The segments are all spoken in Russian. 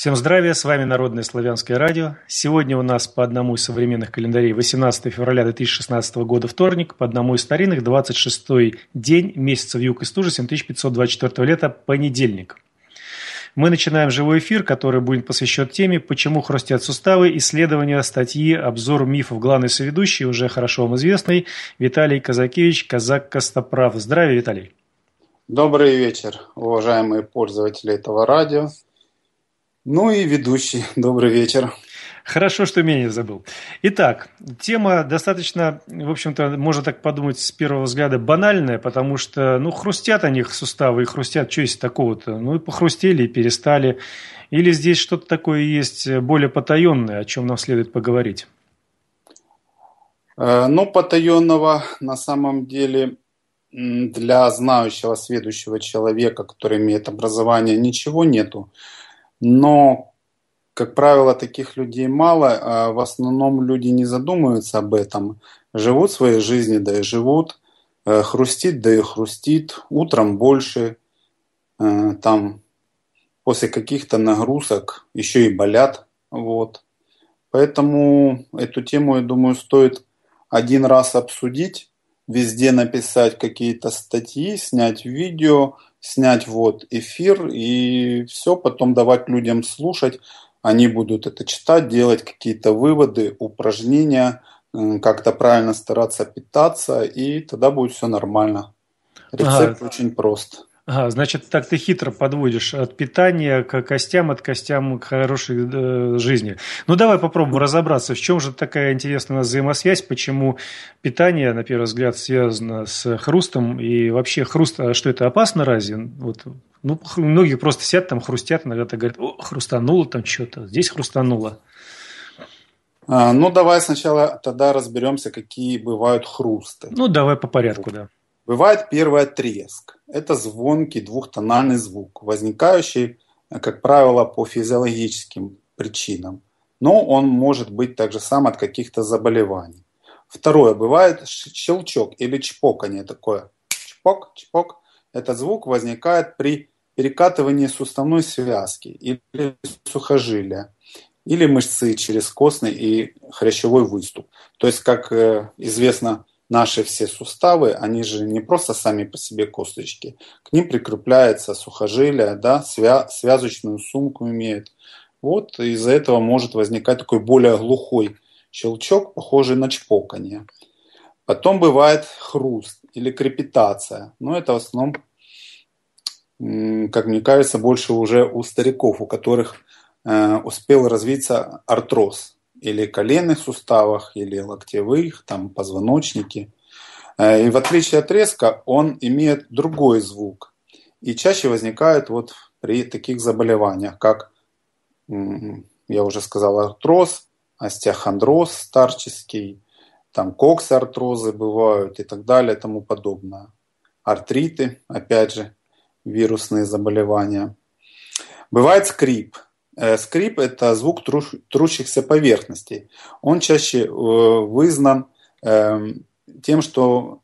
Всем здравия, с вами Народное славянское радио. Сегодня у нас по одному из современных календарей 18 февраля 2016 года вторник, по одному из старинных 26 день месяца в юг и стужа 7524 лета понедельник. Мы начинаем живой эфир, который будет посвящен теме «Почему хрустят суставы?» Исследования, статьи, обзор мифов. Главный соведущий, уже хорошо вам известный, Виталий Казакевич, Казак Костоправ. Здравия, Виталий. Добрый вечер, уважаемые пользователи этого радио. Ну и ведущий, добрый вечер. Хорошо, что меня не забыл. Итак, тема достаточно, в общем-то, можно так подумать с первого взгляда, банальная, потому что, ну, хрустят о них суставы, и хрустят, что есть такого-то? Ну, и похрустели, и перестали. Или здесь что-то такое есть более потаенное, о чем нам следует поговорить? Э, ну, потаенного на самом деле для знающего, следующего человека, который имеет образование, ничего нету но, как правило, таких людей мало. А в основном люди не задумываются об этом. Живут своей жизнью, да и живут. Э, хрустит, да и хрустит. Утром больше. Э, там после каких-то нагрузок еще и болят. Вот. Поэтому эту тему, я думаю, стоит один раз обсудить, везде написать какие-то статьи, снять видео – снять вот эфир и все, потом давать людям слушать. Они будут это читать, делать какие-то выводы, упражнения, как-то правильно стараться питаться, и тогда будет все нормально. Рецепт ага. очень прост. Ага, значит, так ты хитро подводишь от питания к костям, от костям к хорошей э, жизни. Ну, давай попробуем разобраться, в чем же такая интересная у нас взаимосвязь, почему питание, на первый взгляд, связано с хрустом, и вообще хруст, а что это опасно разве? Вот, ну, многие просто сидят там, хрустят, иногда так говорят, о, хрустануло там что-то, здесь хрустануло. А, ну, давай сначала тогда разберемся, какие бывают хрусты. Ну, давай по порядку, да. Бывает первый треск. Это звонкий двухтональный звук, возникающий, э, как правило, по физиологическим причинам. Но он может быть также сам от каких-то заболеваний. Второе, бывает щелчок или чпокание такое. Чпок, чпок. Этот звук возникает при перекатывании суставной связки или сухожилия или мышцы через костный и хрящевой выступ. То есть, как э, известно, наши все суставы, они же не просто сами по себе косточки, к ним прикрепляется сухожилие, да, свя связочную сумку имеет. Вот из-за этого может возникать такой более глухой щелчок, похожий на чпокание. Потом бывает хруст или крепитация, но это в основном, как мне кажется, больше уже у стариков, у которых э, успел развиться артроз, или коленных суставах, или локтевых, там позвоночники. Э, и в отличие от резка, он имеет другой звук. И чаще возникает вот при таких заболеваниях, как, я уже сказал, артроз, остеохондроз старческий, там коксартрозы бывают и так далее, и тому подобное. Артриты, опять же, вирусные заболевания. Бывает скрип – Э, скрип – это звук трущихся поверхностей. Он чаще э, вызнан эм, тем, что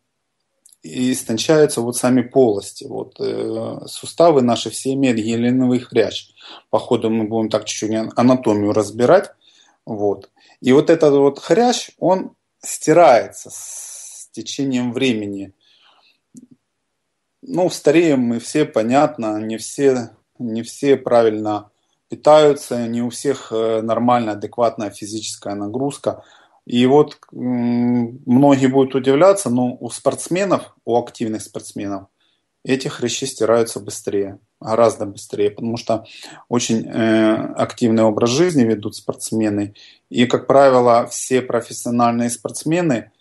истончаются вот сами полости. Вот э, суставы наши все имеют гиалиновый хрящ. По ходу мы будем так чуть-чуть анатомию разбирать. Вот. И вот этот вот хрящ, он стирается с течением времени. Ну, стареем мы все, понятно, не все, не все правильно питаются, не у всех э, нормальная, адекватная физическая нагрузка. И вот многие будут удивляться, но у спортсменов, у активных спортсменов, эти хрящи стираются быстрее, гораздо быстрее, потому что очень э, активный образ жизни ведут спортсмены. И, как правило, все профессиональные спортсмены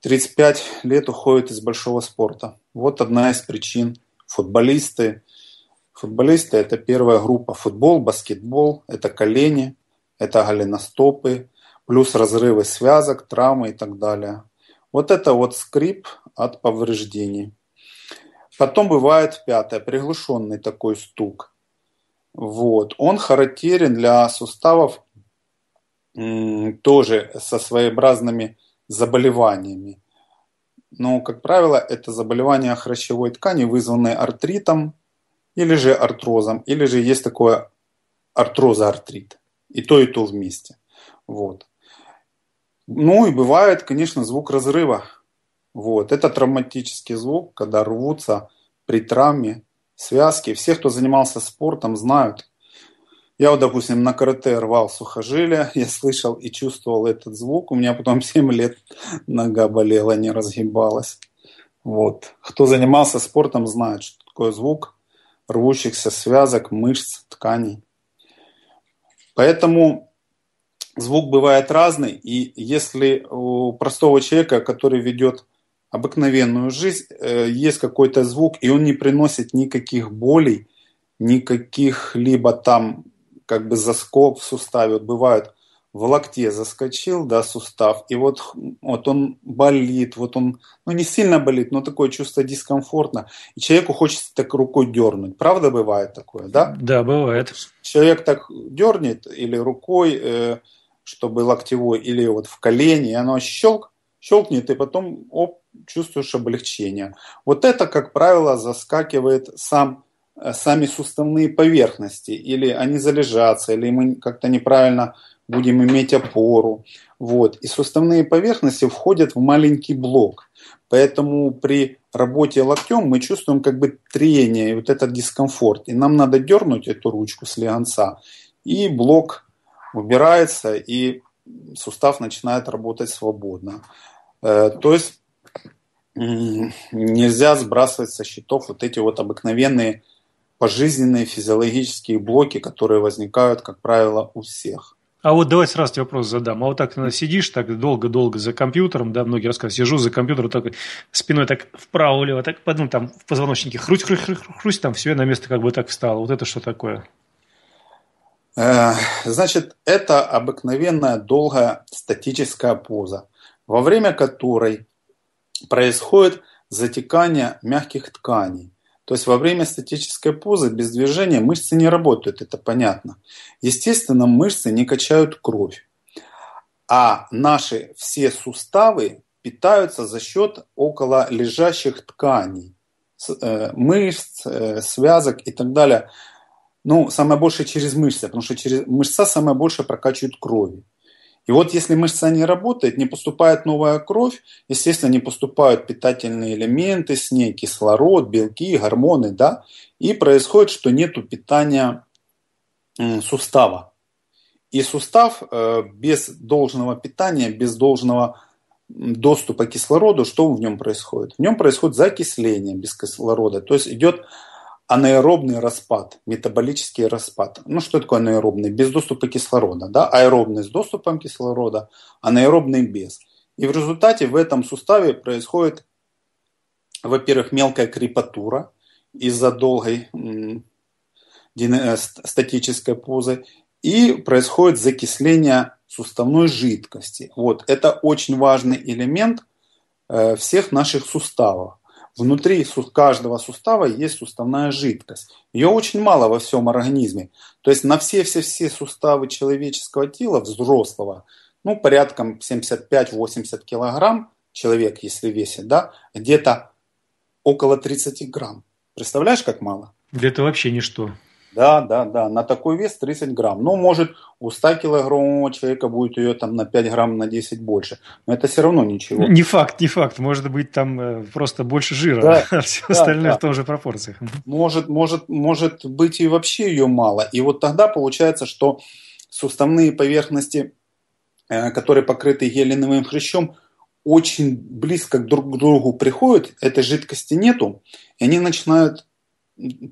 35 лет уходят из большого спорта. Вот одна из причин. Футболисты, Футболисты – это первая группа. Футбол, баскетбол – это колени, это голеностопы, плюс разрывы связок, травмы и так далее. Вот это вот скрип от повреждений. Потом бывает пятое, приглушенный такой стук. Вот. Он характерен для суставов тоже со своеобразными заболеваниями. Но, как правило, это заболевания хрящевой ткани, вызванные артритом, или же артрозом, или же есть такое артрозоартрит. И то, и то вместе. Вот. Ну и бывает, конечно, звук разрыва. Вот. Это травматический звук, когда рвутся при травме связки. Все, кто занимался спортом, знают. Я вот, допустим, на карате рвал сухожилие, я слышал и чувствовал этот звук. У меня потом 7 лет нога болела, не разгибалась. Вот. Кто занимался спортом, знает, что такое звук рвущихся связок, мышц, тканей. Поэтому звук бывает разный, и если у простого человека, который ведет обыкновенную жизнь, э, есть какой-то звук, и он не приносит никаких болей, никаких либо там как бы заскок в суставе. Вот бывают в локте заскочил, да, сустав, и вот, вот он болит, вот он, ну не сильно болит, но такое чувство дискомфортно, и человеку хочется так рукой дернуть. Правда бывает такое, да? Да, бывает. Человек так дернет или рукой, э, чтобы локтевой, или вот в колени, и оно щелк, щелкнет, и потом оп, чувствуешь облегчение. Вот это, как правило, заскакивает сам э, сами суставные поверхности, или они залежатся, или мы как-то неправильно будем иметь опору. Вот. И суставные поверхности входят в маленький блок. Поэтому при работе локтем мы чувствуем как бы трение и вот этот дискомфорт. И нам надо дернуть эту ручку с легонца, и блок убирается, и сустав начинает работать свободно. Э, то есть нельзя сбрасывать со счетов вот эти вот обыкновенные пожизненные физиологические блоки, которые возникают, как правило, у всех. А вот давай сразу тебе вопрос задам. А вот так ты сидишь так долго-долго за компьютером, да, многие рассказывают, сижу за компьютером, так спиной так вправо влево так, ну, там в позвоночнике хрусь, хрусь, хрусь, хрусь, там все на место как бы так встало. Вот это что такое? Э, значит, это обыкновенная долгая статическая поза, во время которой происходит затекание мягких тканей. То есть во время статической позы без движения мышцы не работают, это понятно. Естественно, мышцы не качают кровь. А наши все суставы питаются за счет около лежащих тканей, э, мышц, э, связок и так далее. Ну, самое большее через мышцы, потому что через мышца самое большее прокачивает крови. И вот если мышца не работает, не поступает новая кровь, естественно, не поступают питательные элементы с ней, кислород, белки, гормоны, да, и происходит, что нету питания сустава. И сустав э, без должного питания, без должного доступа к кислороду, что в нем происходит? В нем происходит закисление без кислорода, то есть идет анаэробный распад, метаболический распад. Ну, что такое анаэробный? Без доступа кислорода. Да? Аэробный с доступом кислорода, анаэробный без. И в результате в этом суставе происходит, во-первых, мелкая крепатура из-за долгой э, статической позы, и происходит закисление суставной жидкости. Вот, это очень важный элемент э, всех наших суставов. Внутри каждого сустава есть суставная жидкость. Ее очень мало во всем организме. То есть на все-все-все суставы человеческого тела, взрослого, ну, порядком 75-80 килограмм человек, если весит, да, где-то около 30 грамм. Представляешь, как мало? Да это вообще ничто. Да, да, да. На такой вес 30 грамм. Ну, может, у 100-килограммового человека будет ее там на 5 грамм, на 10 больше. Но это все равно ничего. Не факт, не факт. Может быть, там э, просто больше жира, да, а все да, остальное да. в том же пропорциях. Может, может, может быть, и вообще ее мало. И вот тогда получается, что суставные поверхности, э, которые покрыты гелиновым хрящом, очень близко друг к другу приходят, этой жидкости нету, и они начинают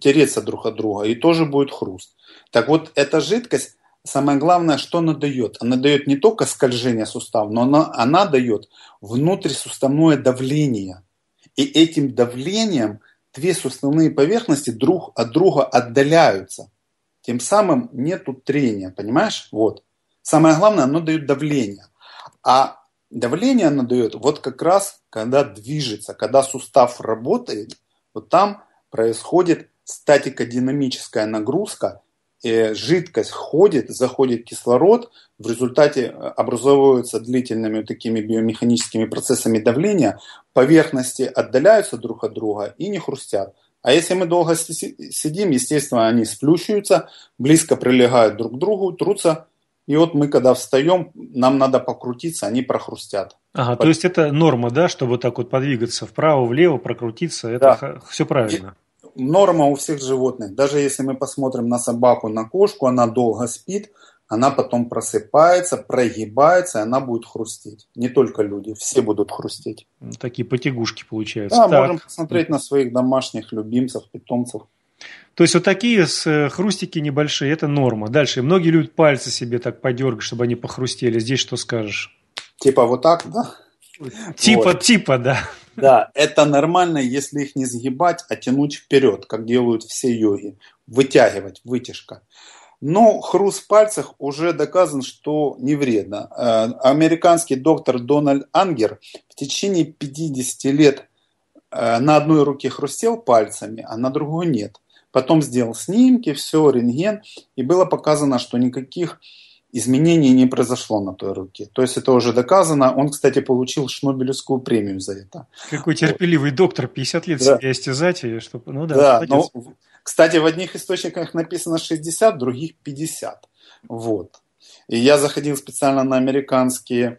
тереться друг от друга, и тоже будет хруст. Так вот, эта жидкость, самое главное, что она дает? Она дает не только скольжение сустава, но она, она дает внутрисуставное давление. И этим давлением две суставные поверхности друг от друга отдаляются. Тем самым нету трения, понимаешь? Вот. Самое главное, оно дает давление. А давление оно дает вот как раз, когда движется, когда сустав работает, вот там – происходит статико-динамическая нагрузка, жидкость ходит, заходит кислород, в результате э, образовываются длительными такими биомеханическими процессами давления, поверхности отдаляются друг от друга и не хрустят. А если мы долго сидим, естественно, они сплющиваются, близко прилегают друг к другу, трутся, и вот мы, когда встаем, нам надо покрутиться, они прохрустят. Ага, Под... то есть это норма, да, чтобы так вот подвигаться вправо, влево, прокрутиться, это да. все правильно норма у всех животных. Даже если мы посмотрим на собаку, на кошку, она долго спит, она потом просыпается, прогибается, и она будет хрустеть. Не только люди, все будут хрустеть. Ну, такие потягушки получаются. Да, так. можем посмотреть на своих домашних любимцев, питомцев. То есть вот такие с э, хрустики небольшие, это норма. Дальше, многие любят пальцы себе так подергать, чтобы они похрустели. Здесь что скажешь? Типа вот так, да? Типа, вот. типа, да. Да, это нормально, если их не сгибать, а тянуть вперед, как делают все йоги. Вытягивать, вытяжка. Но хруст в пальцах уже доказан, что не вредно. Э, американский доктор Дональд Ангер в течение 50 лет э, на одной руке хрустел пальцами, а на другой нет. Потом сделал снимки, все, рентген, и было показано, что никаких изменений не произошло на той руке. То есть это уже доказано. Он, кстати, получил Шнобелевскую премию за это. Какой терпеливый вот. доктор, 50 лет да. себя истязать. И чтобы... Ну да, да но, ну, кстати, в одних источниках написано 60, в других 50. Вот. И я заходил специально на американские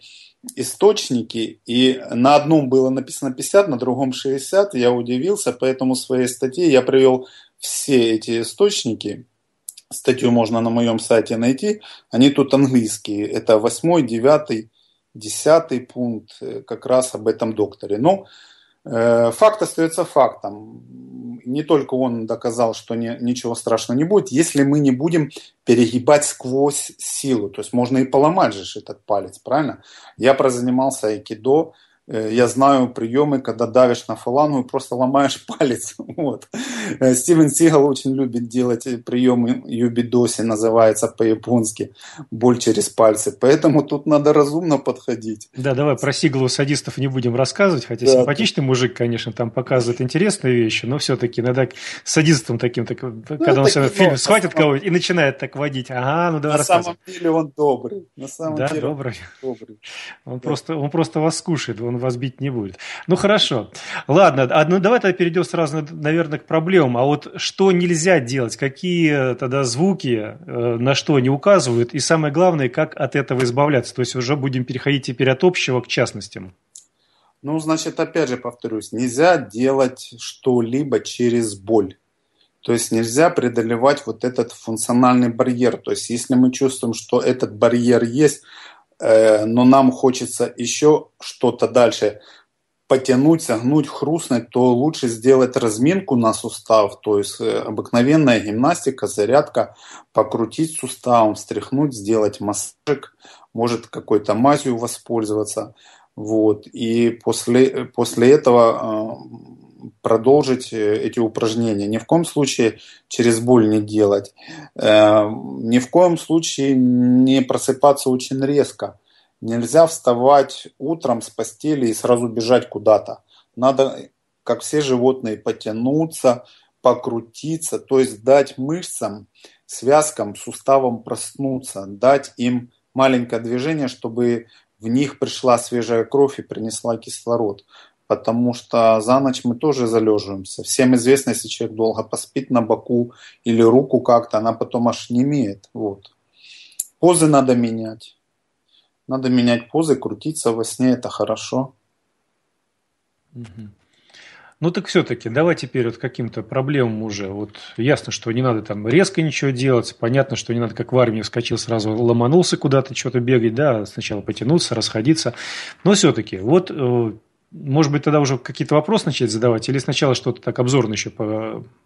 источники, и на одном было написано 50, на другом 60. Я удивился, поэтому в своей статье я привел все эти источники, статью можно на моем сайте найти, они тут английские. Это восьмой, девятый, десятый пункт э, как раз об этом докторе. Но э, факт остается фактом. Не только он доказал, что не, ничего страшного не будет, если мы не будем перегибать сквозь силу. То есть можно и поломать же этот палец, правильно? Я прозанимался айкидо, Э, я знаю приемы, когда давишь на фалангу и просто ломаешь палец. Вот. Э, Стивен Сигал очень любит делать э, приемы юбидоси, называется по-японски, боль через пальцы. Поэтому тут надо разумно подходить. Да, давай про Сигалу садистов не будем рассказывать, хотя да. симпатичный мужик, конечно, там показывает интересные вещи, но все-таки иногда садистом таким, так, ну, когда он таким, фильм схватит самом... кого-нибудь и начинает так водить. Ага, ну давай На самом деле он добрый. На самом да, деле добрый. Он добрый. Он, да. просто, он просто вас скушает, он он вас бить не будет. Ну, хорошо. Ладно, а, ну, давай тогда перейдем сразу, наверное, к проблемам. А вот что нельзя делать? Какие э, тогда звуки э, на что они указывают? И самое главное, как от этого избавляться? То есть уже будем переходить теперь от общего к частностям. Ну, значит, опять же повторюсь, нельзя делать что-либо через боль. То есть нельзя преодолевать вот этот функциональный барьер. То есть если мы чувствуем, что этот барьер есть, Э, но нам хочется еще что-то дальше потянуть, согнуть, хрустнуть, то лучше сделать разминку на сустав, то есть э, обыкновенная гимнастика, зарядка, покрутить суставом, встряхнуть, сделать массажик, может какой-то мазью воспользоваться. Вот. И после, э, после этого продолжить э, эти упражнения. Ни в коем случае через боль не делать. Эм, ни в коем случае не просыпаться очень резко. Нельзя вставать утром с постели и сразу бежать куда-то. Надо, как все животные, потянуться, покрутиться, то есть дать мышцам, связкам, суставам проснуться, дать им маленькое движение, чтобы в них пришла свежая кровь и принесла кислород потому что за ночь мы тоже залеживаемся. Всем известно, если человек долго поспит на боку или руку как-то, она потом аж не имеет. Вот. Позы надо менять. Надо менять позы, крутиться во сне, это хорошо. Ну так все-таки, давай теперь вот каким-то проблемам уже. Вот ясно, что не надо там резко ничего делать, понятно, что не надо как в армии вскочил, сразу ломанулся куда-то, что-то бегать, да, сначала потянуться, расходиться. Но все-таки, вот э, может быть, тогда уже какие-то вопросы начать задавать, или сначала что-то так обзорно еще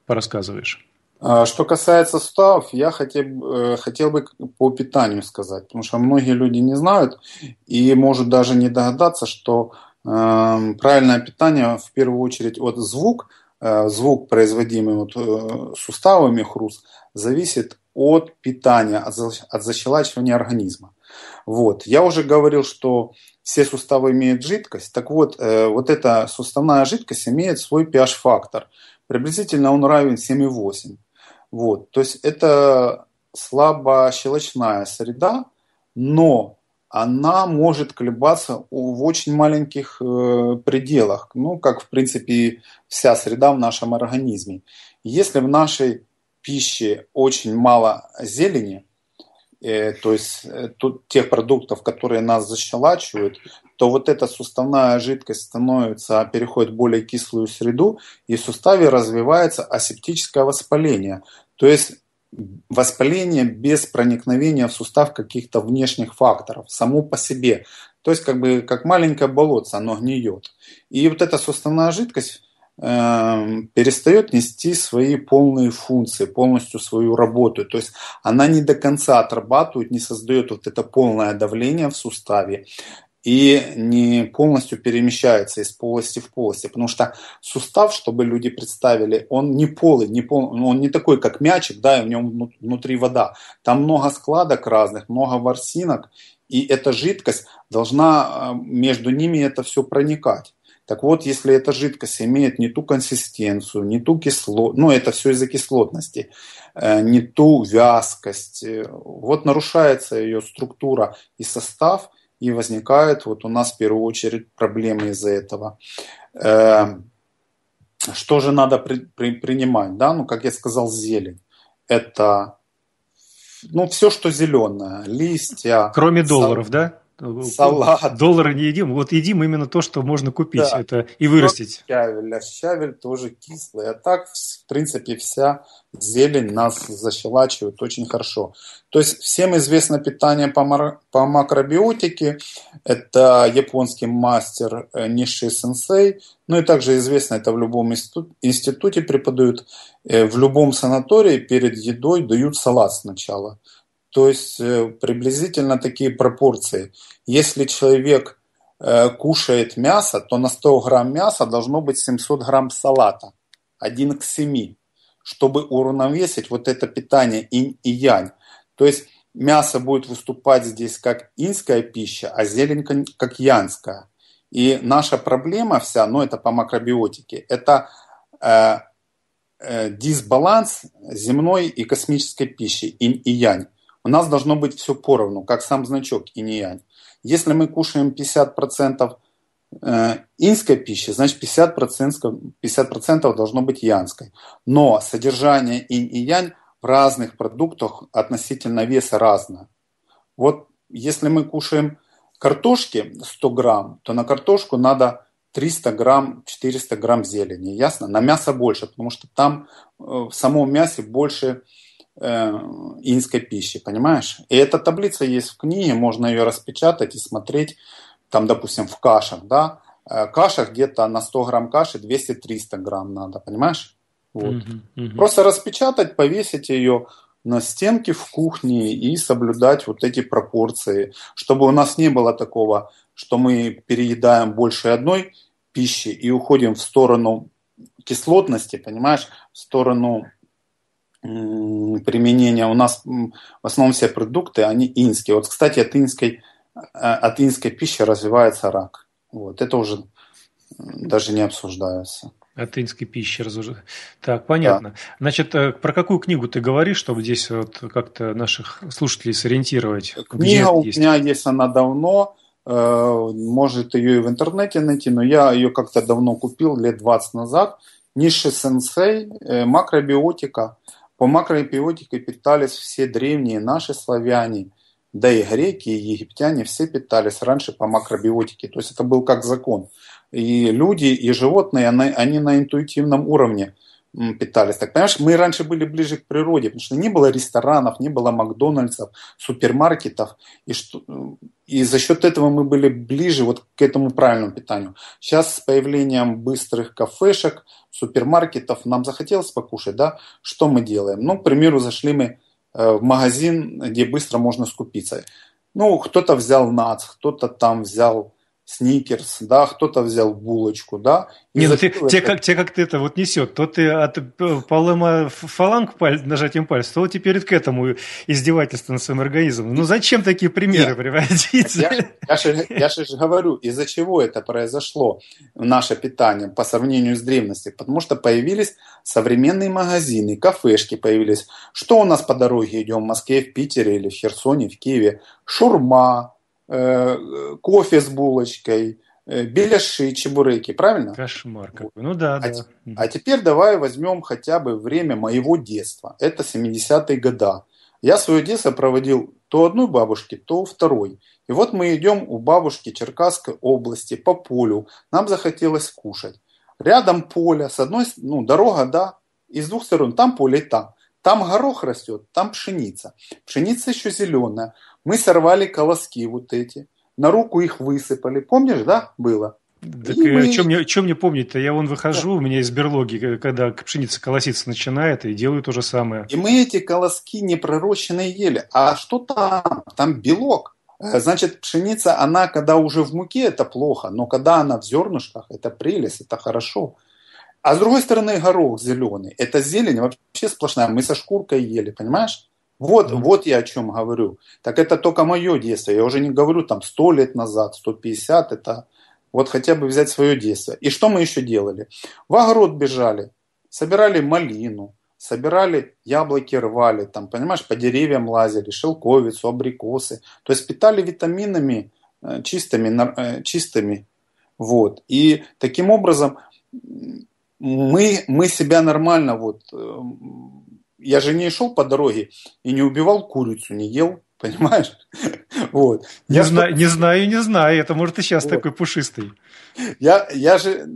порассказываешь? А, что касается суставов, я хотел, э, хотел бы по питанию сказать, потому что многие люди не знают и может даже не догадаться, что э, правильное питание в первую очередь от звук, э, звук, производимый вот, э, суставами хруст, зависит от питания, от, от защелачивания организма. Вот. Я уже говорил, что все суставы имеют жидкость. Так вот, э, вот эта суставная жидкость имеет свой pH-фактор. Приблизительно он равен 7,8. Вот. То есть это слабощелочная среда, но она может колебаться в очень маленьких э, пределах, ну, как, в принципе, вся среда в нашем организме. Если в нашей пище очень мало зелени, Э, то есть э, тут тех продуктов, которые нас защелачивают, то вот эта суставная жидкость становится, переходит в более кислую среду, и в суставе развивается асептическое воспаление. То есть воспаление без проникновения в сустав каких-то внешних факторов, само по себе. То есть как бы как маленькое болотце, оно гниет. И вот эта суставная жидкость Эм, перестает нести свои полные функции, полностью свою работу. То есть она не до конца отрабатывает, не создает вот это полное давление в суставе и не полностью перемещается из полости в полости, потому что сустав, чтобы люди представили, он не полый, не пол, он не такой, как мячик, да, и в нем внутри вода. Там много складок разных, много ворсинок, и эта жидкость должна э, между ними это все проникать. Так вот, если эта жидкость имеет не ту консистенцию, не ту кислотность, ну это все из-за кислотности, э, не ту вязкость, э, вот нарушается ее структура и состав, и возникают вот у нас в первую очередь проблемы из-за этого. Э, что же надо при, при, принимать? Да? Ну, как я сказал, зелень. Это ну, все, что зеленое. Листья. Кроме долларов, сад... да? Э, салат. Доллары не едим. Вот едим именно то, что можно купить да. это и вырастить. Ну, щавель. А щавель тоже кислый. А так, в принципе, вся зелень нас защелачивает очень хорошо. То есть всем известно питание по, мар... по макробиотике. Это японский мастер э, Ниши Сенсей. Ну и также известно это в любом институте преподают. Э, в любом санатории перед едой дают салат сначала. То есть э, приблизительно такие пропорции. Если человек э, кушает мясо, то на 100 грамм мяса должно быть 700 грамм салата. Один к семи, чтобы уравновесить вот это питание инь и янь. То есть мясо будет выступать здесь как инская пища, а зелень как янская. И наша проблема вся, ну это по макробиотике, это э, э, дисбаланс земной и космической пищи, инь и янь у нас должно быть все поровну, как сам значок инь-янь. Если мы кушаем 50% э, инской пищи, значит 50%, 50% должно быть янской. Но содержание инь и янь в разных продуктах относительно веса разное. Вот если мы кушаем картошки 100 грамм, то на картошку надо 300 грамм, 400 грамм зелени, ясно? На мясо больше, потому что там э, в самом мясе больше Э, инской пищи, понимаешь? И эта таблица есть в книге, можно ее распечатать и смотреть, там, допустим, в кашах, да, э, каша где-то на 100 грамм каши 200-300 грамм надо, понимаешь? Вот. Mm-hmm, mm-hmm. Просто распечатать, повесить ее на стенке в кухне и соблюдать вот эти пропорции, чтобы у нас не было такого, что мы переедаем больше одной пищи и уходим в сторону кислотности, понимаешь, в сторону применения. У нас в основном все продукты, они инские. Вот, кстати, от инской, э, от инской пищи развивается рак. Вот, это уже даже не обсуждается. От инской пищи разоружения. Так, понятно. Да. Значит, э, про какую книгу ты говоришь, чтобы здесь вот как-то наших слушателей сориентировать? Книга у меня есть, она давно. Э, может ее и в интернете найти, но я ее как-то давно купил, лет 20 назад. Ниши сенсей, макробиотика – по макроэпиотике питались все древние наши славяне, да и греки, и египтяне все питались раньше по макробиотике. То есть это был как закон. И люди, и животные, они, они на интуитивном уровне – питались. Так понимаешь, мы раньше были ближе к природе, потому что не было ресторанов, не было Макдональдсов, супермаркетов, и, что, э, и за счет этого мы были ближе вот к этому правильному питанию. Сейчас с появлением быстрых кафешек, супермаркетов, нам захотелось покушать, да, что мы делаем? Ну, к примеру, зашли мы э, в магазин, где быстро можно скупиться. Ну, кто-то взял нац, кто-то там взял сникерс, да, кто-то взял булочку, да. Не, ну ты, те, как, те как ты это вот несет, то ты от э, полыма э, фаланг паль, нажатием пальца, то теперь к этому издевательство над своим организмом. Ну зачем такие примеры Нет. приводить? Я, я, же, я же говорю, из-за чего это произошло, наше питание по сравнению с древностью, потому что появились современные магазины, кафешки появились. Что у нас по дороге идем в Москве, в Питере или в Херсоне, в Киеве? Шурма, Э, кофе с булочкой, э, беляши, и чебуреки, правильно? Кошмар какой. Ну да, а, да. А теперь давай возьмем хотя бы время моего детства. Это 70-е года. Я свое детство проводил то одной бабушки, то второй. И вот мы идем у бабушки Черкасской области по полю. Нам захотелось кушать. Рядом поле, с одной, ну, дорога, да, и с двух сторон, там поле и там. Там горох растет, там пшеница. Пшеница еще зеленая. Мы сорвали колоски вот эти, на руку их высыпали. Помнишь, да, было? Так и э, мы... чем, мне, чем мне помнить-то? Я вон выхожу, да. у меня из берлоги, э, когда пшеница колосится начинает, и делаю то же самое. И мы эти колоски непророщенные ели. А что там? Там белок. Э, значит, пшеница, она когда уже в муке, это плохо, но когда она в зернышках, это прелесть, это хорошо. А с другой стороны, горох зеленый, это зелень вообще сплошная. Мы со шкуркой ели, понимаешь? Вот, вот я о чем говорю. Так это только мое детство. Я уже не говорю там 100 лет назад, 150, это вот хотя бы взять свое детство. И что мы еще делали? В огород бежали, собирали малину, собирали яблоки, рвали, там, понимаешь, по деревьям лазили, шелковицу, абрикосы. То есть питали витаминами э, чистыми, э, чистыми. Вот. И таким образом мы, мы себя нормально вот э, я же не шел по дороге и не убивал курицу, не ел, понимаешь? Вот. Не, я зна- что... не знаю, не знаю. Это может и сейчас вот. такой пушистый. Я, я же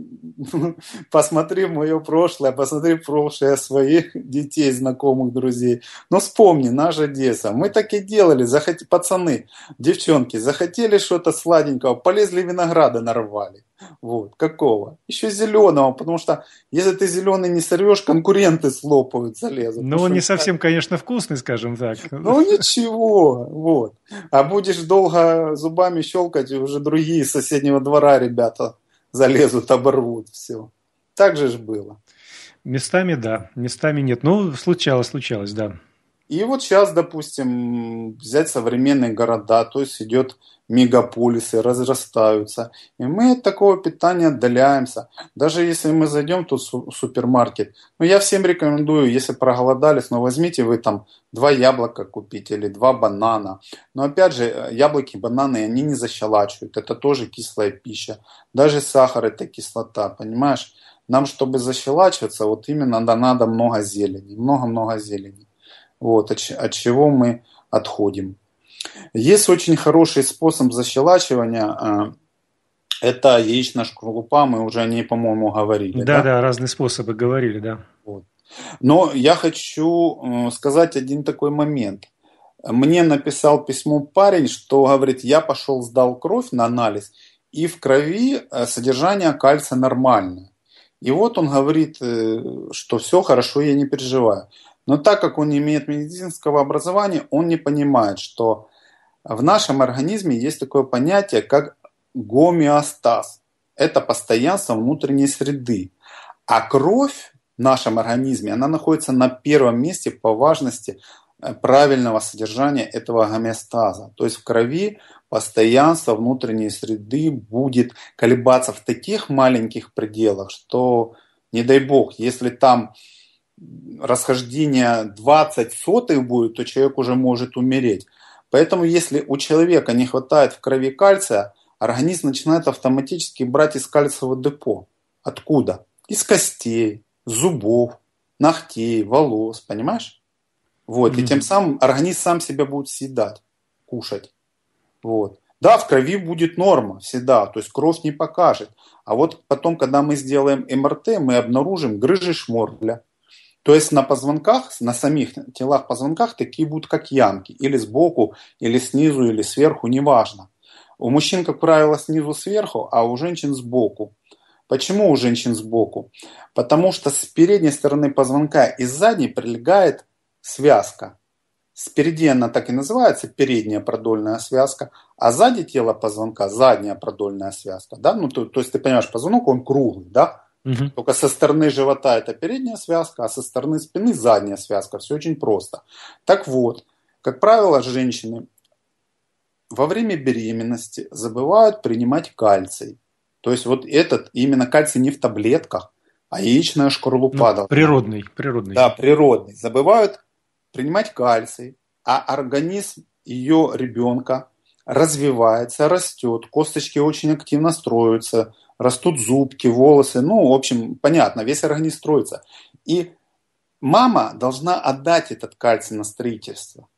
ну, посмотри мое прошлое, посмотри прошлое своих детей, знакомых, друзей. Но ну, вспомни, наша детство, Мы так и делали, захот... пацаны, девчонки, захотели что-то сладенького, полезли винограда нарвали. Вот, какого? Еще зеленого, потому что если ты зеленый не сорвешь, конкуренты слопают, залезут. Ну, он не совсем, конечно, вкусный, скажем так. Ну, ничего, вот. А будешь долго зубами щелкать, уже другие из соседнего двора ребят НАТО залезут, оборвут все. Так же ж было. Местами да, местами нет. Ну, случалось, случалось, да. И вот сейчас, допустим, взять современные города, то есть идет мегаполисы, разрастаются. И мы от такого питания отдаляемся. Даже если мы зайдем тут в супермаркет. Ну, я всем рекомендую, если проголодались, но ну, возьмите вы там два яблока купите или два банана. Но опять же, э, яблоки, бананы, они не защелачивают. Это тоже кислая пища. Даже сахар это кислота, понимаешь? Нам, чтобы защелачиваться, вот именно надо много зелени, много-много зелени вот, от, от чего мы отходим. Есть очень хороший способ защелачивания. А, это яичная шкурлупа, мы уже о ней, по-моему, говорили. Да, да, да, разные способы говорили, да. Вот. Но я хочу э, сказать один такой момент. Мне написал письмо парень, что говорит, я пошел, сдал кровь на анализ, и в крови э, содержание кальция нормальное. И вот он говорит, э, что все хорошо, я не переживаю. Но так как он не имеет медицинского образования, он не понимает, что в нашем организме есть такое понятие, как гомеостаз. Это постоянство внутренней среды. А кровь в нашем организме, она находится на первом месте по важности э, правильного содержания этого гомеостаза. То есть в крови постоянство внутренней среды будет колебаться в таких маленьких пределах, что, не дай бог, если там расхождение 20 сотых будет, то человек уже может умереть. Поэтому если у человека не хватает в крови кальция, организм начинает автоматически брать из кальциевого депо. Откуда? Из костей, зубов, ногтей, волос, понимаешь? Вот, mm-hmm. и тем самым организм сам себя будет съедать, кушать. Вот. Да, в крови будет норма всегда, то есть кровь не покажет. А вот потом, когда мы сделаем МРТ, мы обнаружим грыжи шморля, то есть на позвонках, на самих телах позвонках такие будут как ямки, или сбоку, или снизу, или сверху, неважно. У мужчин, как правило, снизу сверху, а у женщин сбоку. Почему у женщин сбоку? Потому что с передней стороны позвонка и с задней прилегает связка. Спереди она так и называется, передняя продольная связка, а сзади тела позвонка задняя продольная связка. Да? Ну, то, то есть ты понимаешь, позвонок он круглый, да? Угу. Только со стороны живота это передняя связка, а со стороны спины задняя связка. Все очень просто. Так вот, как правило, женщины во время беременности забывают принимать кальций. То есть вот этот, именно кальций не в таблетках, а яичная шкорлупа. Ну, природный, природный. Да, природный. Забывают принимать кальций, а организм ее ребенка развивается, растет, косточки очень активно строятся, растут зубки, волосы, ну, в общем, понятно, весь организм строится. И мама должна отдать этот кальций на строительство.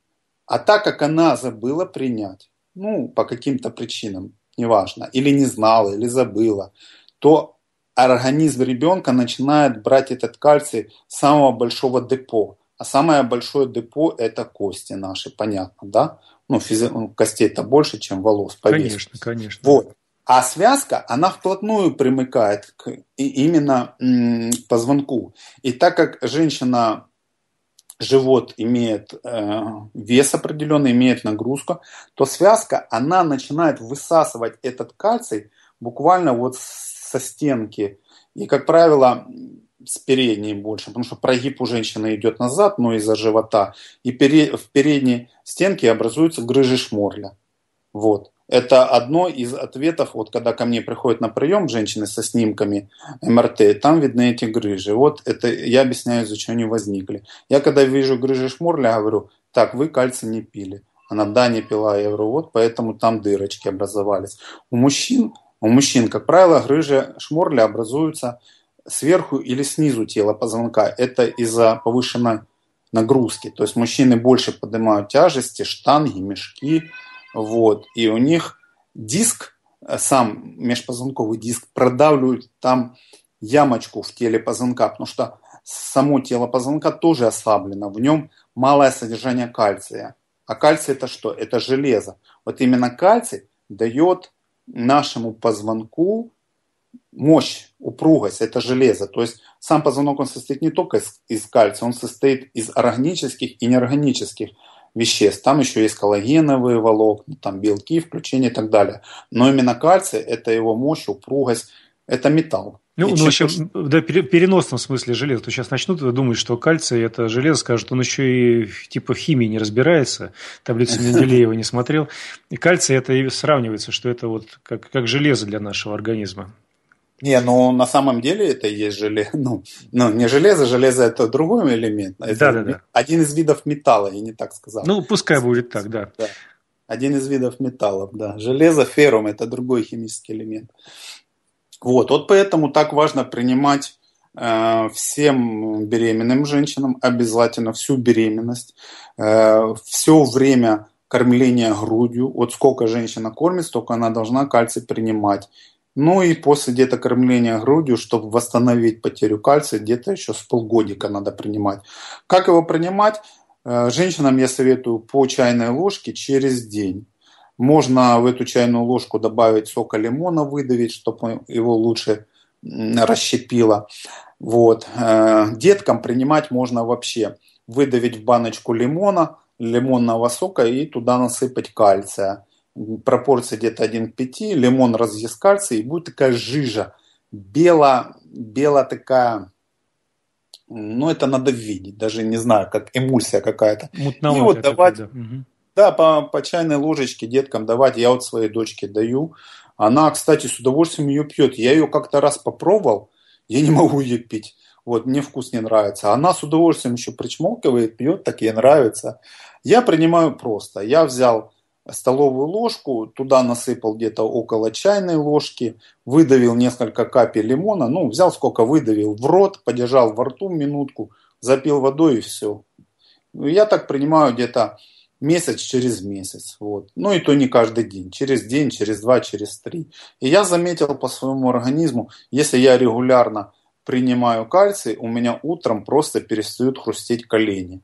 А так как она забыла принять, ну, по каким-то причинам, неважно, или не знала, или забыла, то организм ребенка начинает брать этот кальций с самого большого депо. А самое большое депо – это кости наши, понятно, да? Ну, физи... костей-то больше, чем волос. Конечно, конечно. Вот. А связка, она вплотную примыкает к, именно к позвонку. И так как женщина живот имеет э, вес определенный, имеет нагрузку, то связка, она начинает высасывать этот кальций буквально вот со стенки. И, как правило, с передней больше, потому что прогиб у женщины идет назад, но из-за живота. И пере, в передней стенке образуются грыжи шморля. Вот. Это одно из ответов, вот когда ко мне приходят на прием женщины со снимками МРТ, там видны эти грыжи. Вот это я объясняю, из-за чего они возникли. Я когда вижу грыжи шмурля, говорю, так, вы кальций не пили. Она, да, не пила, я говорю, вот поэтому там дырочки образовались. У мужчин, у мужчин, как правило, грыжи шморля образуются сверху или снизу тела позвонка. Это из-за повышенной нагрузки. То есть мужчины больше поднимают тяжести, штанги, мешки, вот. И у них диск, э, сам межпозвонковый диск продавливает там ямочку в теле позвонка, потому что само тело позвонка тоже ослаблено, в нем малое содержание кальция. А кальций это что? Это железо. Вот именно кальций дает нашему позвонку мощь, упругость, это железо. То есть сам позвонок, он состоит не только из, из кальция, он состоит из органических и неорганических веществ. Там еще есть коллагеновые волокна, там белки, включения и так далее. Но именно кальций – это его мощь, упругость, это металл. Ну, ну вообще, да, переносном смысле железо. То сейчас начнут думать, что кальций – это железо, скажут, он еще и типа в химии не разбирается, таблицу Менделеева не смотрел. И кальций – это и сравнивается, что это вот как, как железо для нашего организма. Не, ну на самом деле это и есть железо. Ну, ну, не железо, железо это другой элемент. А это да, да, да. Один из видов металла, я не так сказал. Ну, пускай будет так, да. да. Один из видов металлов, да. Железо, феррум – это другой химический элемент. Вот, вот поэтому так важно принимать э, всем беременным женщинам обязательно всю беременность, э, все время кормления грудью. Вот сколько женщина кормит, столько она должна кальций принимать. Ну и после где-то кормления грудью, чтобы восстановить потерю кальция, где-то еще с полгодика надо принимать. Как его принимать? Э, женщинам я советую по чайной ложке через день. Можно в эту чайную ложку добавить сока лимона, выдавить, чтобы его лучше расщепило. Вот. Э, деткам принимать можно вообще выдавить в баночку лимона, лимонного сока и туда насыпать кальция пропорция где-то 1 к 5, лимон разъескаться, и будет такая жижа, бело, бело такая, ну это надо видеть, даже не знаю, как эмульсия какая-то. Мутноватая и вот давать, такой, да, да по, по чайной ложечке деткам давать, я вот своей дочке даю. Она, кстати, с удовольствием ее пьет. Я ее как-то раз попробовал, я не могу ее пить. Вот, мне вкус не нравится. Она с удовольствием еще причмокивает, пьет, так ей нравится. Я принимаю просто. Я взял столовую ложку, туда насыпал где-то около чайной ложки, выдавил несколько капель лимона, ну, взял сколько выдавил в рот, подержал во рту минутку, запил водой и все. Ну, я так принимаю где-то месяц через месяц. Вот. Ну и то не каждый день, через день, через два, через три. И я заметил по своему организму, если я регулярно принимаю кальций, у меня утром просто перестают хрустеть колени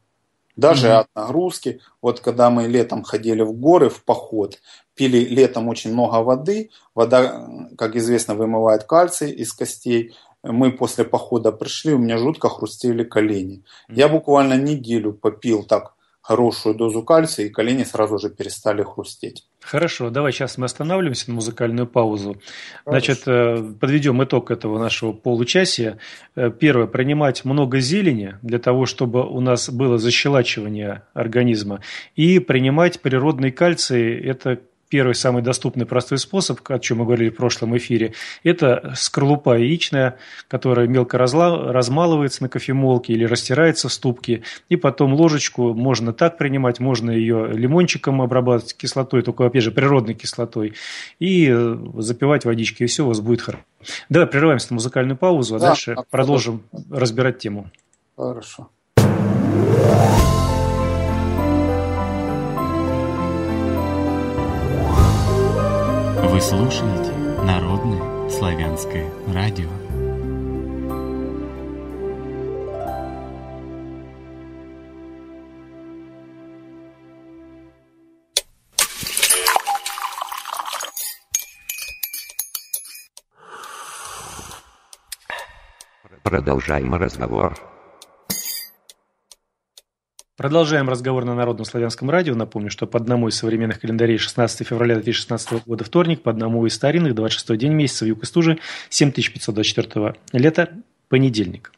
даже mm-hmm. от нагрузки. Вот когда мы летом ходили в горы в поход, пили летом очень много воды, вода, как известно, вымывает кальций из костей. Мы после похода пришли, у меня жутко хрустели колени. Mm-hmm. Я буквально неделю попил так хорошую дозу кальция, и колени сразу же перестали хрустеть. Хорошо, давай сейчас мы останавливаемся на музыкальную паузу. Хорошо. Значит, э, подведем итог этого нашего получасия. Э, первое, принимать много зелени для того, чтобы у нас было защелачивание организма, и принимать природный кальций, это первый самый доступный простой способ, о чем мы говорили в прошлом эфире, это скорлупа яичная, которая мелко размалывается на кофемолке или растирается в ступке, и потом ложечку можно так принимать, можно ее лимончиком обрабатывать кислотой, только, опять же, природной кислотой, и э, запивать водичкой, и все у вас будет хорошо. Давай прерываемся на музыкальную паузу, а да, дальше продолжим разбирать тему. Хорошо. Вы слушаете Народное славянское радио. Продолжаем разговор. Продолжаем разговор на Народном славянском радио. Напомню, что по одному из современных календарей 16 февраля 2016 года вторник, по одному из старинных 26 день месяца в юг и стужи 7524 лета понедельник.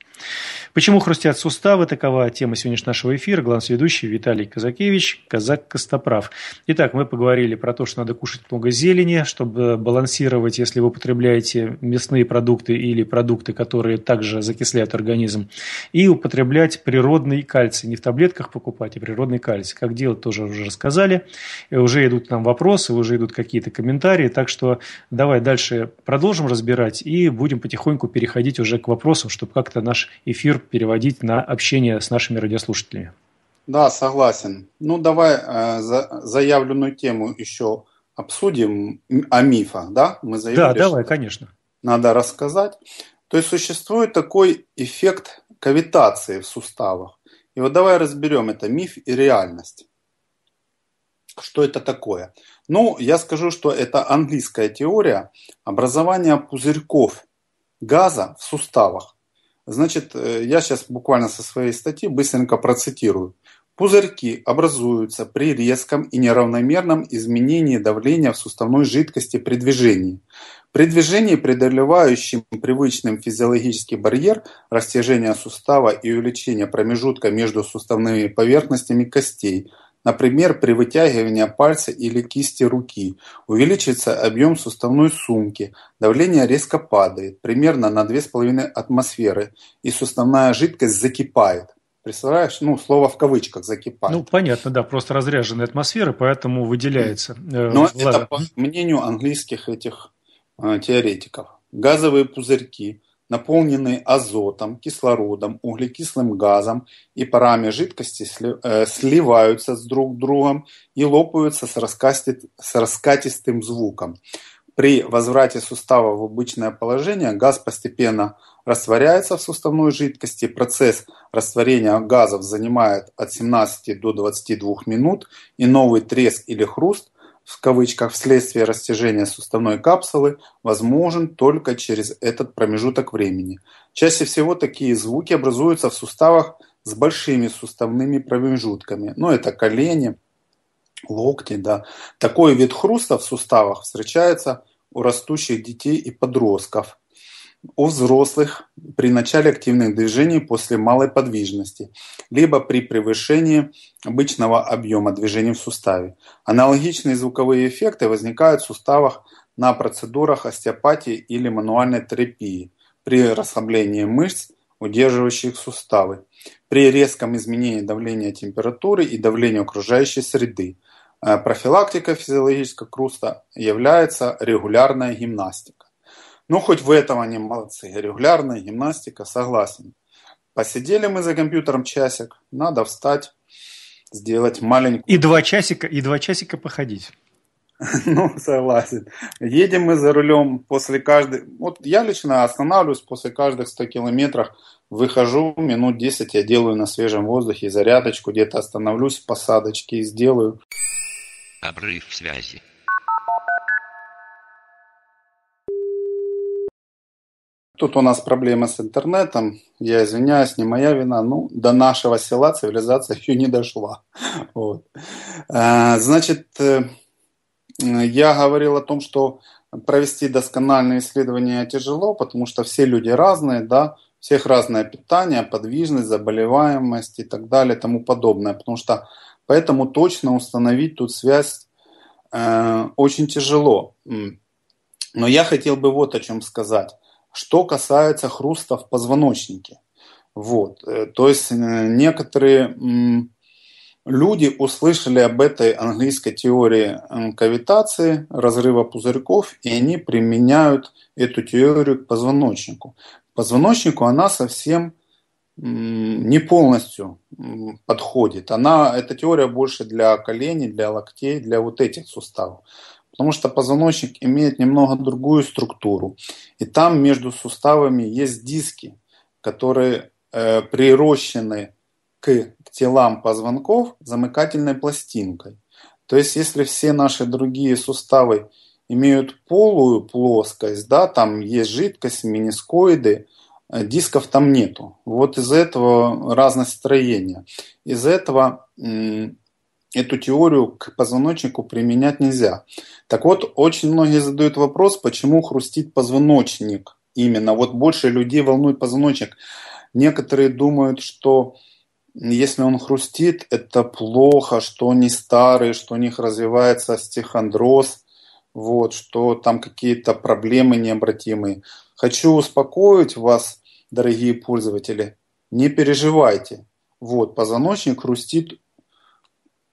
Почему хрустят суставы? Такова тема сегодняшнего нашего эфира. Главный ведущий Виталий Казакевич, Казак Костоправ. Итак, мы поговорили про то, что надо кушать много зелени, чтобы балансировать, если вы употребляете мясные продукты или продукты, которые также закисляют организм, и употреблять природный кальций. Не в таблетках покупать, а природный кальций. Как делать, тоже уже рассказали. И э, уже идут нам вопросы, уже идут какие-то комментарии. Так что давай дальше продолжим разбирать и будем потихоньку переходить уже к вопросам, чтобы как-то наши наш эфир переводить на общение с нашими радиослушателями. Да, согласен. Ну, давай э, за, заявленную тему еще обсудим о мифах, да? Мы заявили, да, давай, конечно. Надо рассказать. То есть существует такой эффект кавитации в суставах. И вот давай разберем это миф и реальность. Что это такое? Ну, я скажу, что это английская теория образования пузырьков газа в суставах. Значит, э, я сейчас буквально со своей статьи быстренько процитирую. Пузырьки образуются при резком и неравномерном изменении давления в суставной жидкости при движении. При движении, преодолевающем привычным физиологический барьер растяжения сустава и увеличения промежутка между суставными поверхностями костей – Например, при вытягивании пальца или кисти руки увеличивается объем суставной сумки, давление резко падает, примерно на 2,5 атмосферы, и суставная жидкость закипает. Представляешь, ну, слово в кавычках закипает. Ну, понятно, да, просто разряженная атмосфера, поэтому выделяется. Э, Но Влада. это по мнению английских этих э, теоретиков. Газовые пузырьки – наполненные азотом, кислородом, углекислым газом и парами жидкости э, сливаются с друг другом и лопаются с, раскатит, с раскатистым звуком. При возврате сустава в обычное положение газ постепенно растворяется в суставной жидкости. Процесс растворения газов занимает от 17 до 22 минут, и новый треск или хруст в кавычках вследствие растяжения суставной капсулы возможен только через этот промежуток времени. Чаще всего такие звуки образуются в суставах с большими суставными промежутками. Ну, это колени, локти, да. Такой вид хруста в суставах встречается у растущих детей и подростков у взрослых при начале активных движений после малой подвижности, либо при превышении обычного объема движений в суставе. Аналогичные звуковые эффекты возникают в суставах на процедурах остеопатии или мануальной терапии при расслаблении мышц, удерживающих суставы, при резком изменении давления температуры и давления окружающей среды. Э, профилактика физиологического круста является регулярная гимнастика. Ну, хоть в этом они молодцы. Регулярная гимнастика, согласен. Посидели мы за компьютером часик, надо встать, сделать маленькую... И два часика, и два часика походить. Ну, согласен. Едем мы за рулем после каждой... Вот я лично останавливаюсь после каждых 100 километров, выхожу, минут 10 я делаю на свежем воздухе зарядочку, где-то остановлюсь посадочки и сделаю. Обрыв связи. Тут у нас проблемы с интернетом. Я извиняюсь, не моя вина. Ну, до нашего села цивилизация еще не дошла. Вот. Э, значит, э, я говорил о том, что провести доскональные исследования тяжело, потому что все люди разные, да, всех разное питание, подвижность, заболеваемость и так далее, тому подобное. Потому что поэтому точно установить тут связь э, очень тяжело. Но я хотел бы вот о чем сказать. Что касается хруста в позвоночнике, вот, э, то есть э, некоторые люди услышали об этой английской теории э, кавитации, разрыва пузырьков, и они применяют эту теорию к позвоночнику. К позвоночнику она совсем не полностью подходит. Она, эта теория больше для коленей, для локтей, для вот этих суставов. Потому что позвоночник имеет немного другую структуру. И там между суставами есть диски, которые э, прирощены к, к телам позвонков замыкательной пластинкой. То есть, если все наши другие суставы имеют полую плоскость, да, там есть жидкость, менискоиды, э, дисков там нету. Вот из-за этого разность строения. Из-за этого эту теорию к позвоночнику применять нельзя. Так вот, очень многие задают вопрос, почему хрустит позвоночник именно. Вот больше людей волнует позвоночник. Некоторые думают, что если он хрустит, это плохо, что они старые, что у них развивается стихондроз, вот, что там какие-то проблемы необратимые. Хочу успокоить вас, дорогие пользователи, не переживайте. Вот, позвоночник хрустит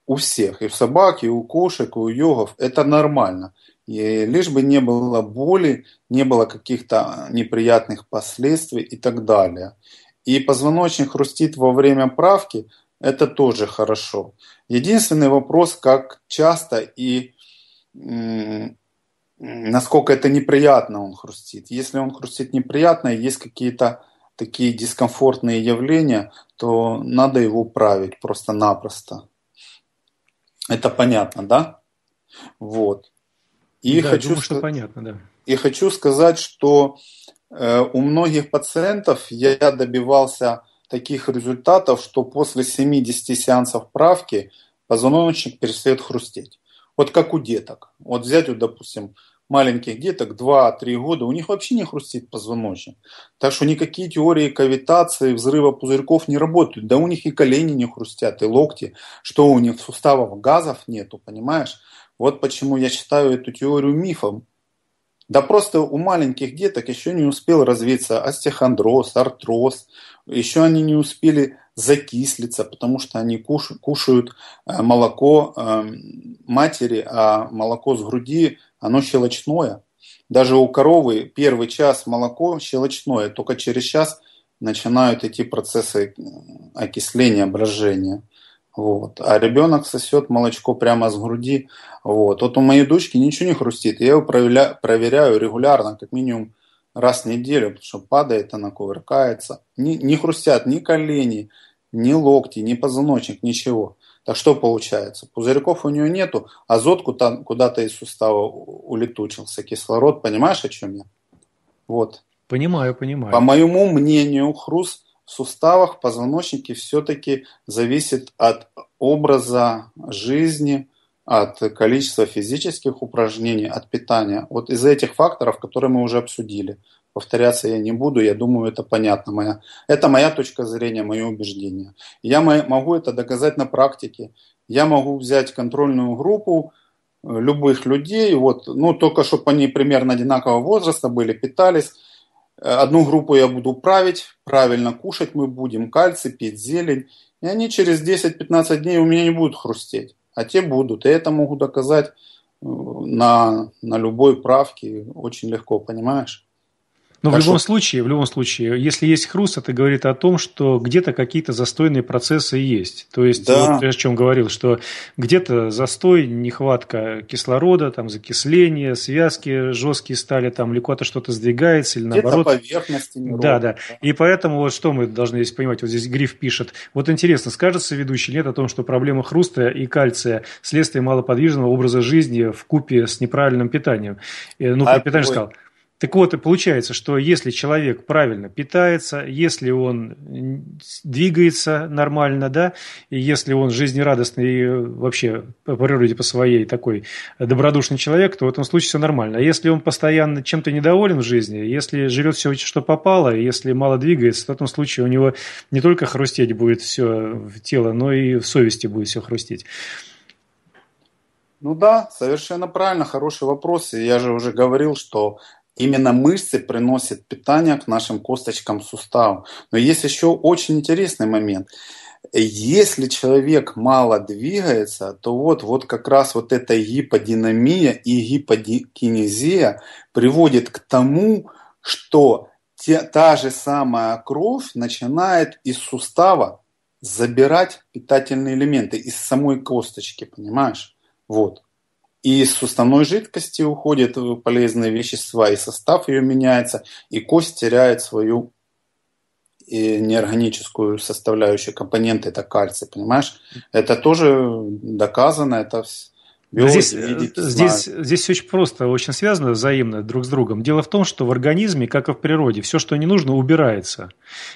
у всех, и у собак, и у кошек, и у йогов, это нормально. И лишь бы не было боли, не было каких-то неприятных последствий и так далее. И позвоночник хрустит во время правки, это тоже хорошо. Единственный вопрос, как часто и насколько это неприятно он хрустит. Если он хрустит неприятно и есть какие-то такие дискомфортные явления, то надо его править просто-напросто. Это понятно, да? Вот. И да, хочу, думаю, что понятно, да. И хочу сказать, что э, у многих пациентов я добивался таких результатов, что после 70 сеансов правки позвоночник перестает хрустеть. Вот как у деток. Вот взять, вот, допустим, маленьких деток 2-3 года, у них вообще не хрустит позвоночник. Так что никакие теории кавитации, взрыва пузырьков не работают. Да у них и колени не хрустят, и локти. Что у них суставов газов нету, понимаешь? Вот почему я считаю эту теорию мифом. Да просто у маленьких деток еще не успел развиться остеохондроз, артроз. Еще они не успели закислиться, потому что они кушают э, молоко эм, матери, а молоко с груди оно щелочное. Даже у коровы первый час молоко щелочное, только через час начинают идти процессы э, окисления, брожения. Вот. А ребенок сосет молочко прямо с груди. Вот. вот у моей дочки ничего не хрустит. Я его проверя... проверяю регулярно, как минимум раз в неделю, потому что падает она, кувыркается. Не, не хрустят ни колени, ни локти, ни позвоночник, ничего. Так что получается? Пузырьков у нее нету, азот куда-то из сустава улетучился, кислород, понимаешь, о чем я? Вот. Понимаю, понимаю. По моему мнению, хруст в суставах, позвоночнике все-таки зависит от образа жизни, от количества физических упражнений, от питания. Вот из этих факторов, которые мы уже обсудили повторяться я не буду, я думаю, это понятно. Моя, это моя точка зрения, мое убеждение. Я могу это доказать на практике. Я могу взять контрольную группу э, любых людей, вот, ну, только чтобы они примерно одинакового возраста были, питались. Э, одну группу я буду править, правильно кушать мы будем, кальций, пить, зелень. И они через 10-15 дней у меня не будут хрустеть, а те будут. И это могу доказать э, на, на любой правке очень легко, понимаешь? Но ну, в а любом случае, в любом случае, если есть хруст, это говорит о том, что где-то какие-то застойные процессы есть. То есть, да. вот, я о чем говорил, что где-то застой, нехватка кислорода, там закисление, связки жесткие стали, там или куда-то что-то сдвигается, или где-то наоборот. поверхности неровно. Да, да, И поэтому вот что мы должны здесь понимать, вот здесь Гриф пишет, вот интересно, скажется ведущий нет о том, что проблема хруста и кальция – следствие малоподвижного образа жизни в купе с неправильным питанием. Э, ну, а питание сказал. Так вот, и получается, что если человек правильно питается, если он двигается нормально, да, и если он жизнерадостный и вообще по природе по своей такой добродушный человек, то в этом случае все нормально. А если он постоянно чем-то недоволен в жизни, если живет все, что попало, если мало двигается, то в этом случае у него не только хрустеть будет все в тело, но и в совести будет все хрустеть. Ну да, совершенно правильно, хороший вопрос. И я же уже говорил, что Именно мышцы приносят питание к нашим косточкам суставам. Но есть еще очень интересный момент. Если человек мало двигается, то вот, вот как раз вот эта гиподинамия и гипокинезия приводит к тому, что те, та же самая кровь начинает из сустава забирать питательные элементы из самой косточки, понимаешь? Вот и с уставной жидкости уходят полезные вещества, и состав ее меняется, и кость теряет свою э, неорганическую составляющую компоненты, это кальций, понимаешь? Это тоже доказано, это все здесь, э, здесь, здесь очень просто, очень связано взаимно друг с другом. Дело в том, что в организме, как и в природе, все, что не нужно, убирается.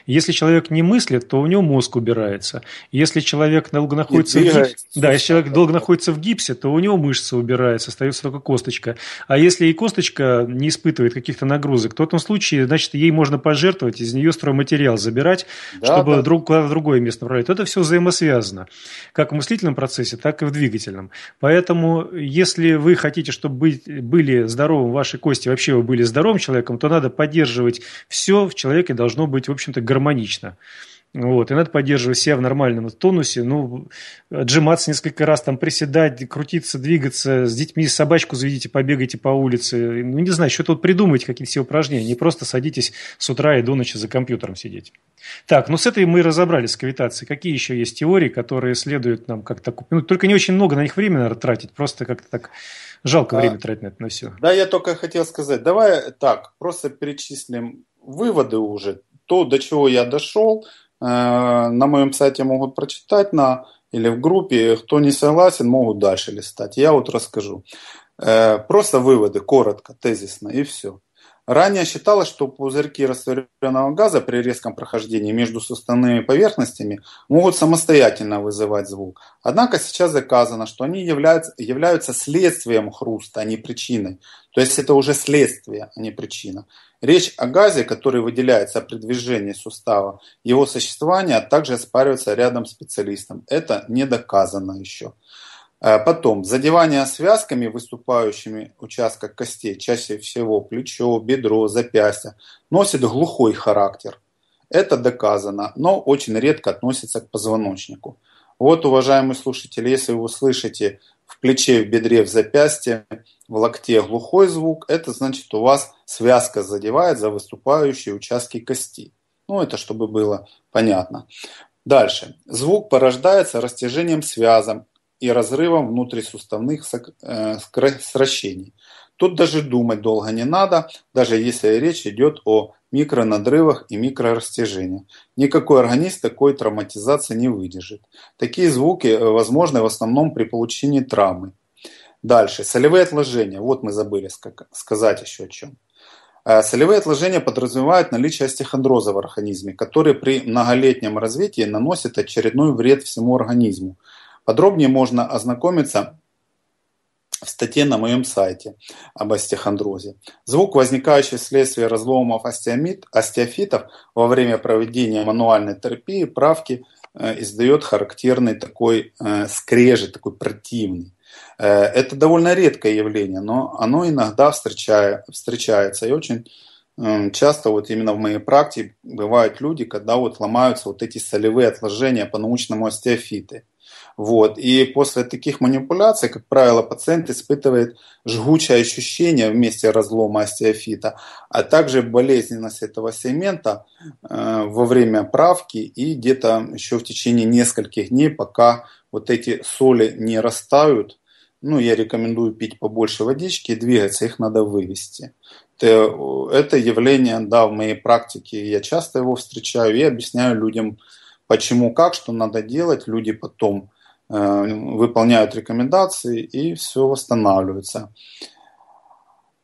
Если человек не мыслит, то у него мозг убирается. Если человек долго находится, в, гипсе, да, если человек долго находится в гипсе, то у него мышца убирается, остается только косточка. А если и косточка не испытывает каких-то нагрузок, то в этом случае, значит, ей можно пожертвовать, из нее стройматериал забирать, да, чтобы да. Друг, куда-то в другое место направлять. Это все взаимосвязано. Как в мыслительном процессе, так и в двигательном. Поэтому Поэтому, если вы хотите, чтобы быть, были здоровым ваши кости, вообще вы были здоровым человеком, то надо поддерживать все в человеке должно быть, в общем-то, гармонично. Вот, и надо поддерживать себя в нормальном тонусе, ну, отжиматься несколько раз, там, приседать, крутиться, двигаться, с детьми собачку заведите, побегайте по улице, ну, не знаю, что-то вот придумайте, какие все упражнения, не просто садитесь с утра и до ночи за компьютером сидеть. Так, ну, с этой мы разобрались, с кавитацией. Какие еще есть теории, которые следует нам как-то Ну, только не очень много на них времени, надо тратить, просто как-то так жалко а, время тратить на это, на все. Да, я только хотел сказать, давай так, просто перечислим выводы уже, то, до чего я дошел, на моем сайте могут прочитать на, или в группе. Кто не согласен, могут дальше листать. Я вот расскажу. Просто выводы, коротко, тезисно и все. Ранее считалось, что пузырьки растворенного газа при резком прохождении между суставными поверхностями могут самостоятельно вызывать звук. Однако сейчас доказано, что они являются, являются следствием хруста, а не причиной. То есть это уже следствие, а не причина. Речь о газе, который выделяется при движении сустава, его существование также оспаривается рядом специалистом. Это не доказано еще. Э, потом, задевание связками, выступающими участка костей, чаще всего плечо, бедро, запястье, носит глухой характер. Это доказано, но очень редко относится к позвоночнику. Вот, уважаемые слушатели, если вы слышите в плече, в бедре, в запястье, в локте глухой звук, это значит у вас связка задевает за выступающие участки кости. Ну, это чтобы было понятно. Дальше. Звук порождается растяжением связок и разрывом внутрисуставных э, сращений. Тут даже думать долго не надо, даже если речь идет о микронадрывах и микрорастяжения. Никакой организм такой травматизации не выдержит. Такие звуки э, возможны в основном при получении травмы. Дальше. Солевые отложения. Вот мы забыли сказать еще о чем. Э, солевые отложения подразумевают наличие остеохондроза в организме, который при многолетнем развитии наносит очередной вред всему организму. Подробнее можно ознакомиться в статье на моем сайте об остеохондрозе. Звук, возникающий вследствие разломов остеомит, остеофитов во время проведения мануальной терапии, правки, э, издает характерный такой э, скрежет, такой противный. Э, это довольно редкое явление, но оно иногда встречая, встречается и очень э, часто вот именно в моей практике бывают люди, когда вот ломаются вот эти солевые отложения по научному остеофиты. Вот. И после таких манипуляций, как правило, пациент испытывает жгучее ощущение в месте разлома остеофита, а также болезненность этого сегмента э, во время правки и где-то еще в течение нескольких дней, пока вот эти соли не растают. Ну, я рекомендую пить побольше водички и двигаться, их надо вывести. Это, это явление, да, в моей практике я часто его встречаю и объясняю людям, почему, как, что надо делать. Люди потом Э, выполняют рекомендации и все восстанавливается.